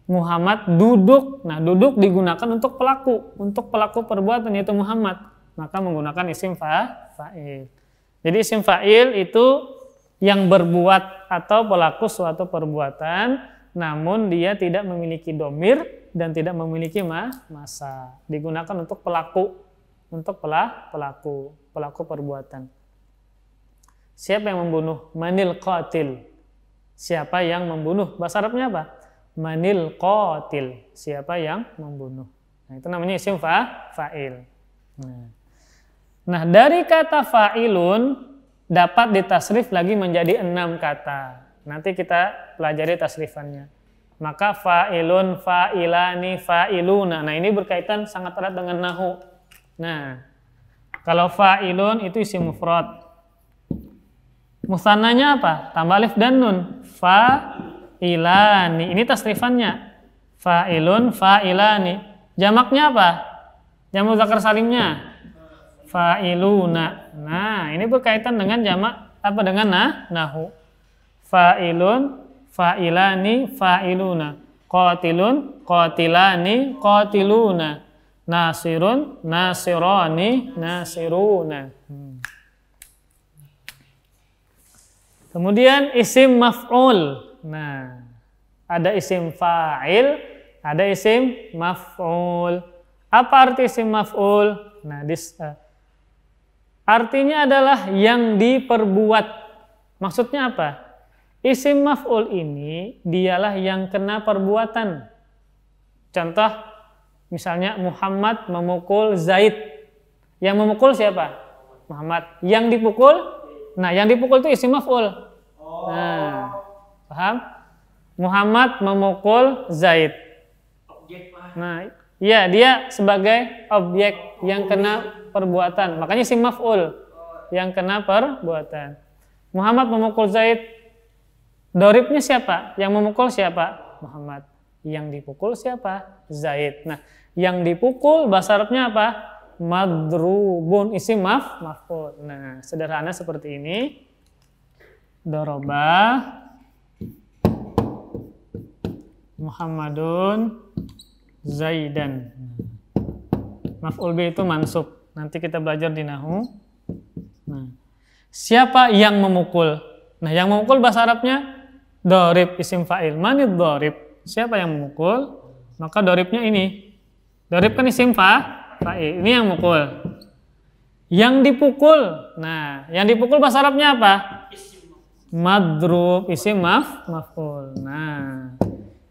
Muhammad duduk. Nah, duduk digunakan untuk pelaku, untuk pelaku perbuatan yaitu Muhammad. Maka menggunakan isim fa, fa'il. Jadi isim fa'il itu yang berbuat atau pelaku suatu perbuatan namun dia tidak memiliki domir dan tidak memiliki ma masa digunakan untuk pelaku untuk pelaku pelaku perbuatan Siapa yang membunuh? Manil qatil. Siapa yang membunuh? Bahasa Arabnya apa? Manil qatil. Siapa yang membunuh? Nah, itu namanya isim fa, fa'il. Nah. nah. dari kata fa'ilun dapat ditasrif lagi menjadi enam kata. Nanti kita pelajari tasrifannya. Maka fa'ilun, fa'ilani, fa'iluna. Nah, ini berkaitan sangat erat dengan nahu. Nah, kalau fa'ilun itu isim mufrad Musananya apa? Tambah alif dan nun. Fa ilani. Ini tasrifannya. Fa ilun, fa ilani. Jamaknya apa? Jamak zakar salimnya. iluna. Nah, ini berkaitan dengan jamak apa dengan nah, nahu. Fa fa ilun, ilani, fa iluna. Qatilun, qatilani, qatiluna. Nasirun, nasirani, nasiruna. Hmm. Kemudian isim maf'ul. Nah, ada isim fa'il, ada isim maf'ul. Apa arti isim maf'ul? Nah, dis, uh, artinya adalah yang diperbuat. Maksudnya apa? Isim maf'ul ini dialah yang kena perbuatan. Contoh, misalnya Muhammad memukul Zaid. Yang memukul siapa? Muhammad. Yang dipukul? Nah, yang dipukul itu isim maf'ul. Nah, paham? Muhammad memukul Zaid. Nah, ya dia sebagai objek yang kena perbuatan. Makanya si maf'ul yang kena perbuatan. Muhammad memukul Zaid. Doribnya siapa? Yang memukul siapa? Muhammad. Yang dipukul siapa? Zaid. Nah, yang dipukul bahasa Arabnya apa? Madrubun. Isi maf, maf'ul. Nah, sederhana seperti ini doroba Muhammadun Zaidan. Maf'ul itu mansub. Nanti kita belajar di nahu. Nah, siapa yang memukul? Nah, yang memukul bahasa Arabnya dorib isim fa'il. Manid dorib? Siapa yang memukul? Maka doribnya ini. Dorib kan isim fa'il. Ini yang memukul. Yang dipukul. Nah, yang dipukul bahasa Arabnya apa? madrub isim maf maf'ul. Nah,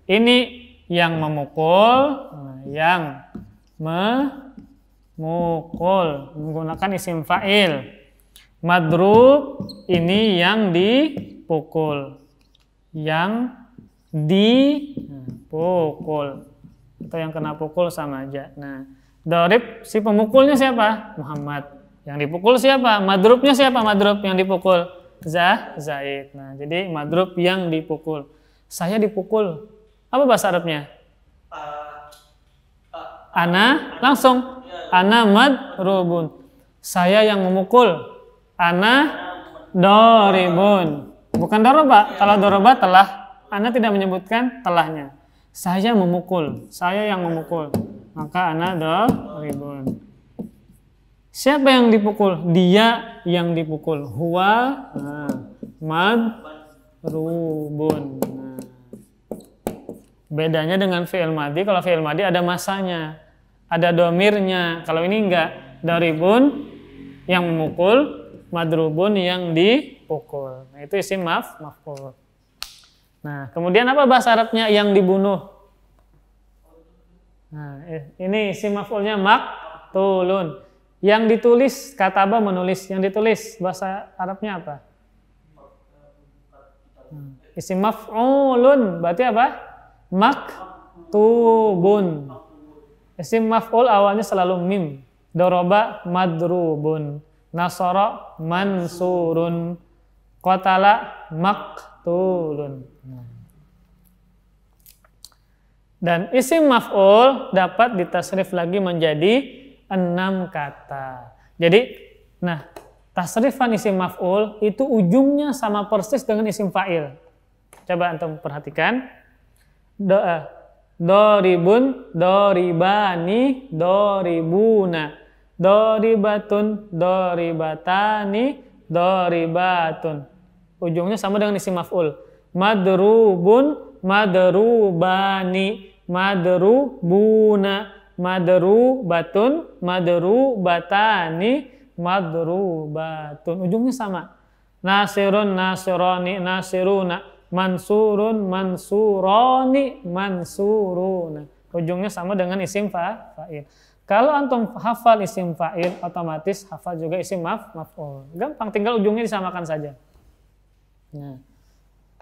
ini yang memukul, nah, yang memukul menggunakan isim fa'il. Madrub ini yang dipukul. Yang dipukul. Atau yang kena pukul sama aja. Nah, dorib si pemukulnya siapa? Muhammad. Yang dipukul siapa? Madrubnya siapa? Madrub yang dipukul. Zah zaid. Nah, jadi madrub yang dipukul. Saya dipukul. Apa bahasa Arabnya? Ah, ah. Ana langsung iya. ana madrubun. Saya yang memukul. Ana doribun. Bukan doroba. Iya. Kalau doroba telah, ana tidak menyebutkan telahnya. Saya memukul. Saya yang memukul. Maka ana doribun. Siapa yang dipukul? Dia yang dipukul. Huwa nah, madrubun. Nah. Bedanya dengan fi'il madi, kalau fi'il madi ada masanya, ada domirnya. Kalau ini enggak, daribun yang memukul, madrubun yang dipukul. Nah, itu isim maf, maful. Nah, kemudian apa bahasa Arabnya yang dibunuh? Nah, eh, ini isim maf'ulnya maktulun. Yang ditulis, kataba menulis. Yang ditulis, bahasa Arabnya apa? Hmm. Isim maf'ulun, berarti apa? Maktubun. Isim maf'ul awalnya selalu mim. Doroba madrubun. Nasara mansurun. Kotala maktulun. Dan isim maf'ul dapat ditasrif lagi menjadi enam kata. Jadi, nah, tasrifan isim maf'ul itu ujungnya sama persis dengan isim fa'il. Coba antum perhatikan. Do, eh, doribun, doribani, doribuna. Doribatun, doribatani, doribatun. Ujungnya sama dengan isim maf'ul. Madrubun, madrubani, madrubuna, madru batun, madru batani, madru batun. Ujungnya sama. Nasirun, nasroni nasiruna, mansurun, mansuroni, mansuruna. Ujungnya sama dengan isim fa, fa'il. Kalau antum hafal isim fa'il, otomatis hafal juga isim maf, maf'ul. Gampang, tinggal ujungnya disamakan saja. Nah.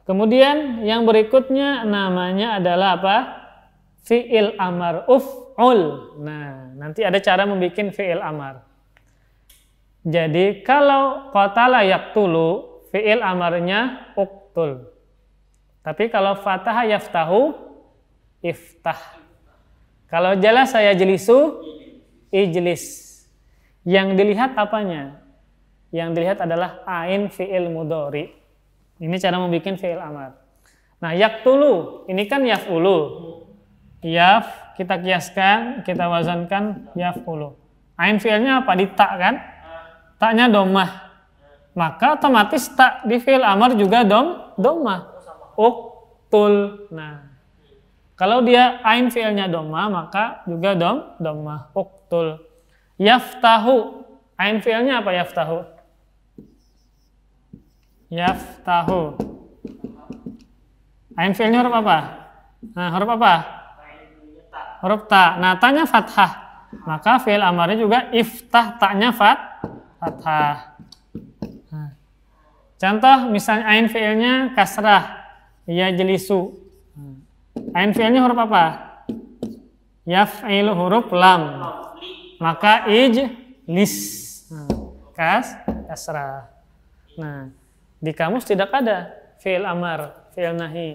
Kemudian yang berikutnya namanya adalah apa? Fi'il amar uf ul. Nah, nanti ada cara membuat fi'il amar. Jadi kalau qatala yaqtulu fi'il amarnya uktul. Tapi kalau fataha yaftahu iftah. Kalau jelas saya jelisu ijlis. Yang dilihat apanya? Yang dilihat adalah ain fi'il mudori. Ini cara membuat fi'il amar. Nah, yaktulu ini kan yafulu. Yaf kita kiaskan, kita wazankan yaf'ulu. Ain fi'ilnya apa? Di tak kan? Taknya domah. Maka otomatis tak di fi'il amar juga dom domah. Uktul. Nah, kalau dia ain fi'ilnya domah, maka juga dom domah. Uktul. Yaftahu. Ain fi'ilnya apa yaftahu? Yaftahu. Ain fi'ilnya huruf apa? Nah, huruf apa? huruf ta. Nah, tanya fathah. Maka fi'il amarnya juga iftah taknya fat fathah. Nah. Contoh misalnya ain fi'ilnya kasrah. Ya jelisu. Nah. Ain fi'ilnya huruf apa? Yaf'ilu huruf lam. Maka ij lis. Nah, kas kasrah. Nah, di kamus tidak ada fi'il amar, fi'il nahi.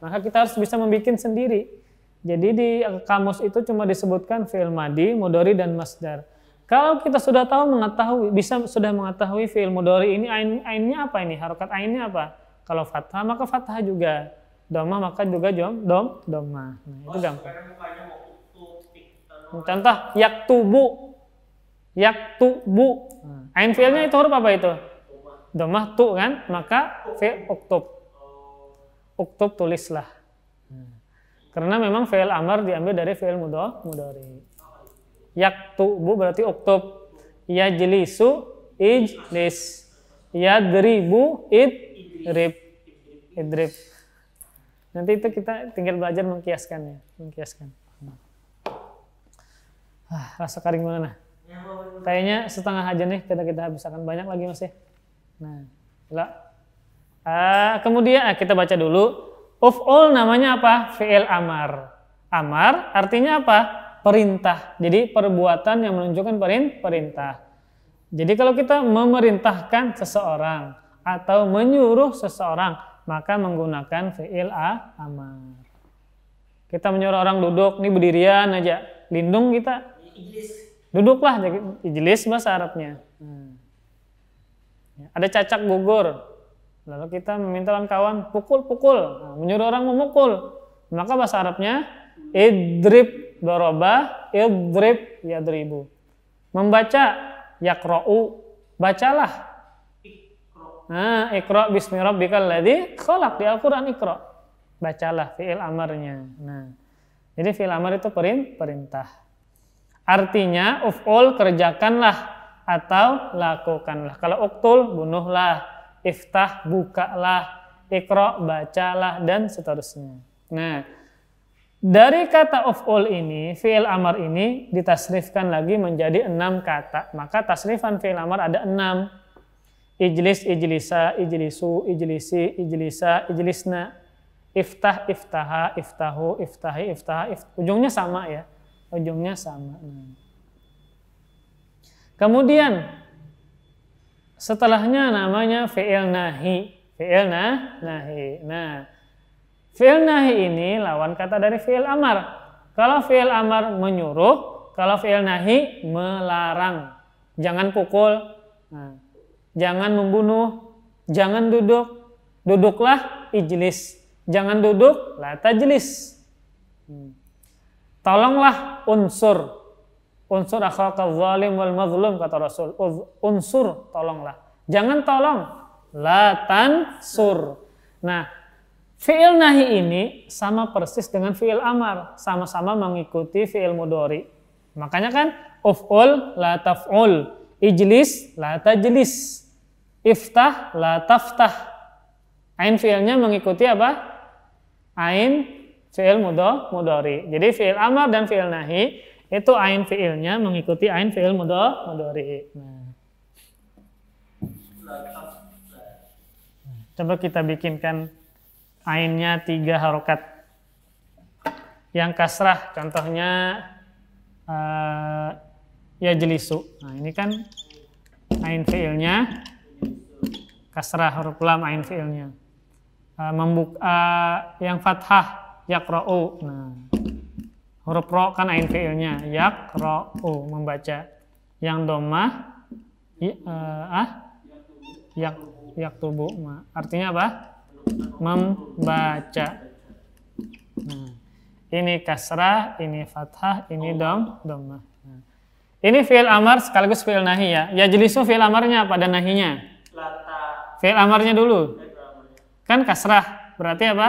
Maka kita harus bisa membuat sendiri jadi di kamus itu cuma disebutkan fi'il madi, mudori dan masdar. Kalau kita sudah tahu mengetahui, bisa sudah mengetahui fi'il mudori ini ain, ainnya apa ini? Harokat ainnya apa? Kalau fathah maka fathah juga. Doma maka juga jom, dom, doma. Nah, itu oh, gampang. Contoh yak tubu yak tubu hmm. ain fi'ilnya itu huruf apa itu? Domah tu kan? Maka fi'il uktub. Oh. Uktub tulislah. Karena memang fi'il amar diambil dari mudah-mudah mudhari. Yak Yaktubu berarti ya uktub. Yajlisu ijlis. Yadribu idrib. Idrib. Nanti itu kita tinggal belajar mengkiaskannya. Mengkiaskan. Ah, rasa kering mana? Kayaknya setengah aja nih kita kita habiskan banyak lagi masih. Nah, lah. kemudian ah, kita baca dulu Of all namanya apa? Fi'il amar. Amar artinya apa? Perintah. Jadi perbuatan yang menunjukkan perin perintah. Jadi kalau kita memerintahkan seseorang atau menyuruh seseorang, maka menggunakan fi'il amar. Kita menyuruh orang duduk, nih berdirian aja. Lindung kita. Duduklah, ijlis bahasa Arabnya. Hmm. Ada cacak gugur, Lalu kita meminta kawan pukul-pukul, nah, menyuruh orang memukul. Maka bahasa Arabnya idrib baroba, idrib yadribu. Membaca yakra'u, bacalah. Nah, ikra bismi rabbikal ladzi khalaq di Al-Qur'an ikra. Bacalah fi'il amarnya. Nah, jadi fi'il amar itu perintah. Artinya uf'ul kerjakanlah atau lakukanlah. Kalau uktul bunuhlah iftah bukalah, ikro bacalah dan seterusnya. Nah, dari kata of all ini, fi'il amar ini ditasrifkan lagi menjadi enam kata. Maka tasrifan fi'il amar ada enam. Ijlis, ijlisa, ijlisu, ijlisi, ijlisa, ijlisna. Iftah, iftaha, iftahu, iftahi, iftaha. if... Ujungnya sama ya. Ujungnya sama. Nah. Kemudian Setelahnya namanya fi'il nahi. Fi'il nah, nahi. Nah, fi'il nahi ini lawan kata dari fi'il amar. Kalau fi'il amar menyuruh, kalau fi'il nahi melarang. Jangan pukul, nah, jangan membunuh, jangan duduk. Duduklah ijlis. Jangan duduk, la tajlis. Hmm. Tolonglah unsur unsur akhlakal zalim wal mazlum kata Rasul. Unsur tolonglah. Jangan tolong. La sur Nah, fi'il nahi ini sama persis dengan fi'il amar. Sama-sama mengikuti fi'il mudori. Makanya kan uf'ul la taf'ul. Ijlis la tajlis. Iftah la taftah. Ain fi'ilnya mengikuti apa? Ain fi'il mudori. Jadi fi'il amar dan fi'il nahi itu ain fiilnya mengikuti ain fiil mudo mudori. Nah. Coba kita bikinkan ainnya tiga harokat. Yang kasrah contohnya uh, ya jelisu. Nah ini kan ain fiilnya kasrah huruf lam ain fiilnya. Uh, eh, membuka uh, eh, yang fathah yakra'u. Nah Huruf ro kan ain fiilnya. Yak ro u membaca. Yang domah i, uh, ah yak yak tubuh ma. Artinya apa? Membaca. Nah, ini kasrah, ini fathah, ini dom domah. Nah. Ini fiil amar sekaligus fiil nahi ya. Ya jelisu fiil amarnya pada nahinya. Fiil amarnya dulu. Kan kasrah berarti apa?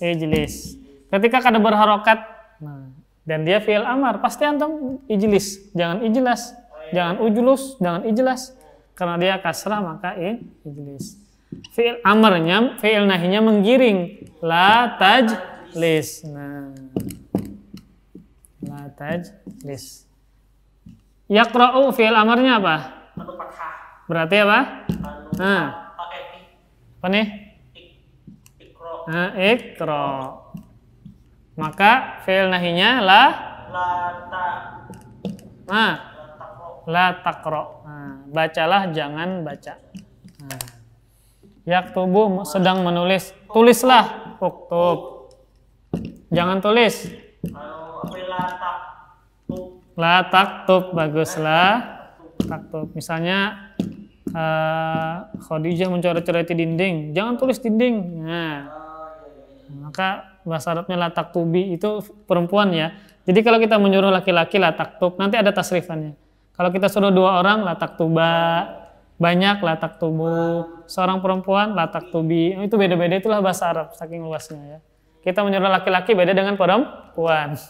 Ijlis. Ketika kada berharokat, nah, dan dia fi'il amar, pasti antum ijlis. Jangan ijlas, jangan ujulus, jangan ijlas. Karena dia kasrah maka ijlis. Fi'il amarnya, fi'il nahinya menggiring. La tajlis. Nah. La tajlis. yaqra'u fi'il amarnya apa? Berarti apa? Nah. Apa nih? Ikro. Nah, ikro. Maka fi'il nahinya la la ta. Nah, la takro. Nah, bacalah jangan baca. Nah. Yak tubuh sedang menulis. Tulislah uktub. Jangan tulis. La taktub baguslah taktub. Misalnya uh, Khadijah mencoret-coreti dinding, jangan tulis dinding. Nah, oh, iya, iya, iya. maka bahasa Arabnya latak tubi itu perempuan ya. Jadi kalau kita menyuruh laki-laki latak tub, nanti ada tasrifannya. Kalau kita suruh dua orang latak tuba, banyak latak tubuh, seorang perempuan latak tubi. Itu beda-beda itulah bahasa Arab saking luasnya ya. Kita menyuruh laki-laki beda dengan perempuan.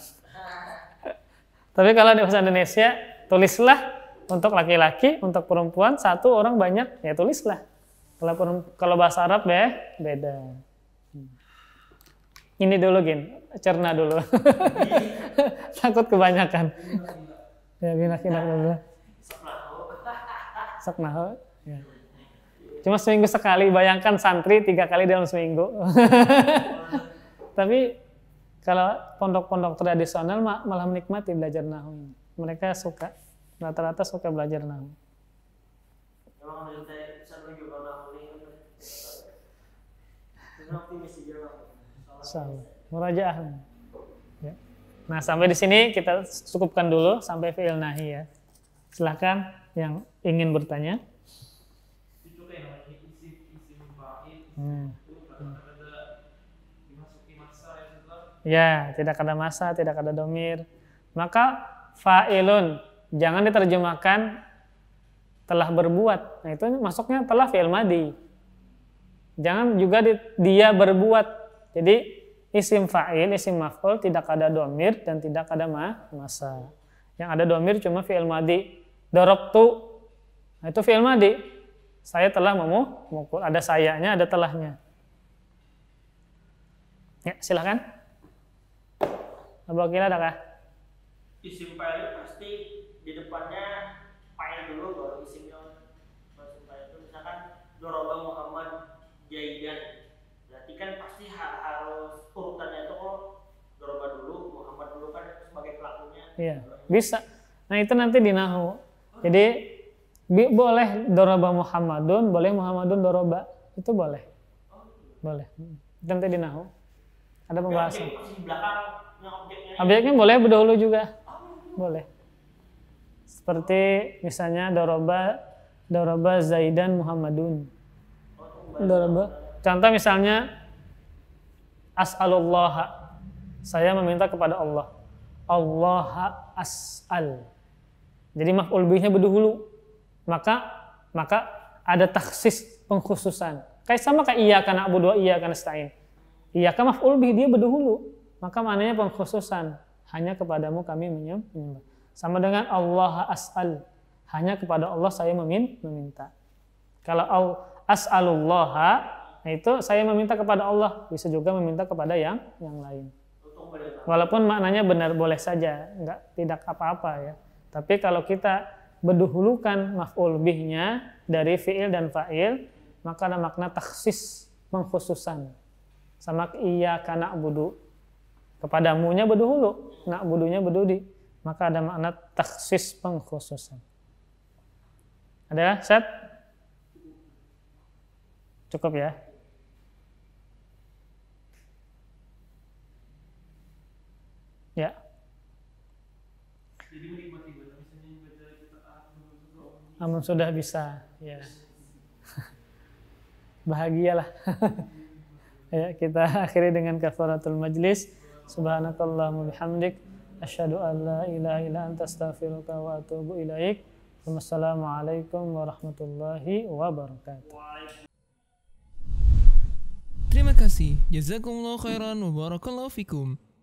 [LAUGHS] Tapi kalau di bahasa Indonesia tulislah untuk laki-laki, untuk perempuan satu orang banyak ya tulislah. Kalau kalau bahasa Arab ya beda ini dulu Gin, cerna dulu. [LAUGHS] Takut kebanyakan. Ya binak inak dulu. Saknaho. Ya. Cuma seminggu sekali, bayangkan santri tiga kali dalam seminggu. [LAUGHS] Tapi kalau pondok-pondok tradisional malah menikmati belajar nahu. Mereka suka, rata-rata suka belajar nahu. Emang Salah, Murajaah. Ya. Nah, sampai di sini kita cukupkan dulu sampai fi'il nahi ya. Silahkan yang ingin bertanya. Hmm. Ya, tidak ada masa, tidak ada domir. Maka fa'ilun, jangan diterjemahkan telah berbuat. Nah itu masuknya telah fi'il madi. Jangan juga di, dia berbuat jadi isim fa'il, isim maf'ul tidak ada domir dan tidak ada ma masa. Yang ada domir cuma fi'il madi. tu. nah, itu fi'il madi. Saya telah memukul. Ada sayanya, ada telahnya. Ya, silahkan. Abu kira adakah? Isim fa'il pasti di depannya fa'il dulu baru isimnya. Isim misalkan Doroba Muhammad Jaidan kan pasti harus urutannya itu kok oh, Doroba dulu, Muhammad dulu kan sebagai pelakunya. Iya, bisa. Nah itu nanti di Nahu. Jadi bi boleh Doroba Muhammadun, boleh Muhammadun Doroba. Itu boleh. Boleh. Itu nanti di Nahu. Ada pembahasan. objeknya, boleh berdahulu juga. Boleh. Seperti misalnya Doroba Doroba Zaidan Muhammadun. Doroba. Oh, Contoh misalnya as'alullah saya meminta kepada Allah Allah as'al jadi maf'ul bihnya berdahulu maka maka ada taksis pengkhususan kayak sama kayak iya karena abu dua iya karena stain iya kan maf'ul bih dia berdahulu maka maknanya pengkhususan hanya kepadamu kami menyembah sama dengan Allah as'al hanya kepada Allah saya meminta kalau as'alullah Nah itu saya meminta kepada Allah, bisa juga meminta kepada yang yang lain. Walaupun maknanya benar boleh saja, enggak tidak apa-apa ya. Tapi kalau kita berduhulukan maf'ul bihnya dari fi'il dan fa'il, maka ada makna taksis mengkhususan. Sama iya kana budu. Kepadamunya berduhulu, nak budunya berdudi. Maka ada makna taksis pengkhususan. Ada, set Cukup ya. Ya. Jadi Amun sudah bisa, ya. [LAUGHS] Bahagialah. [LAUGHS] ya, kita akhiri dengan kafaratul majlis. Subhanakallahumma bihamdik asyhadu an la ilaha illa anta astaghfiruka wa atubu ilaik. Wassalamualaikum warahmatullahi wabarakatuh. Terima kasih. Jazakumullah khairan wa barakallahu fikum.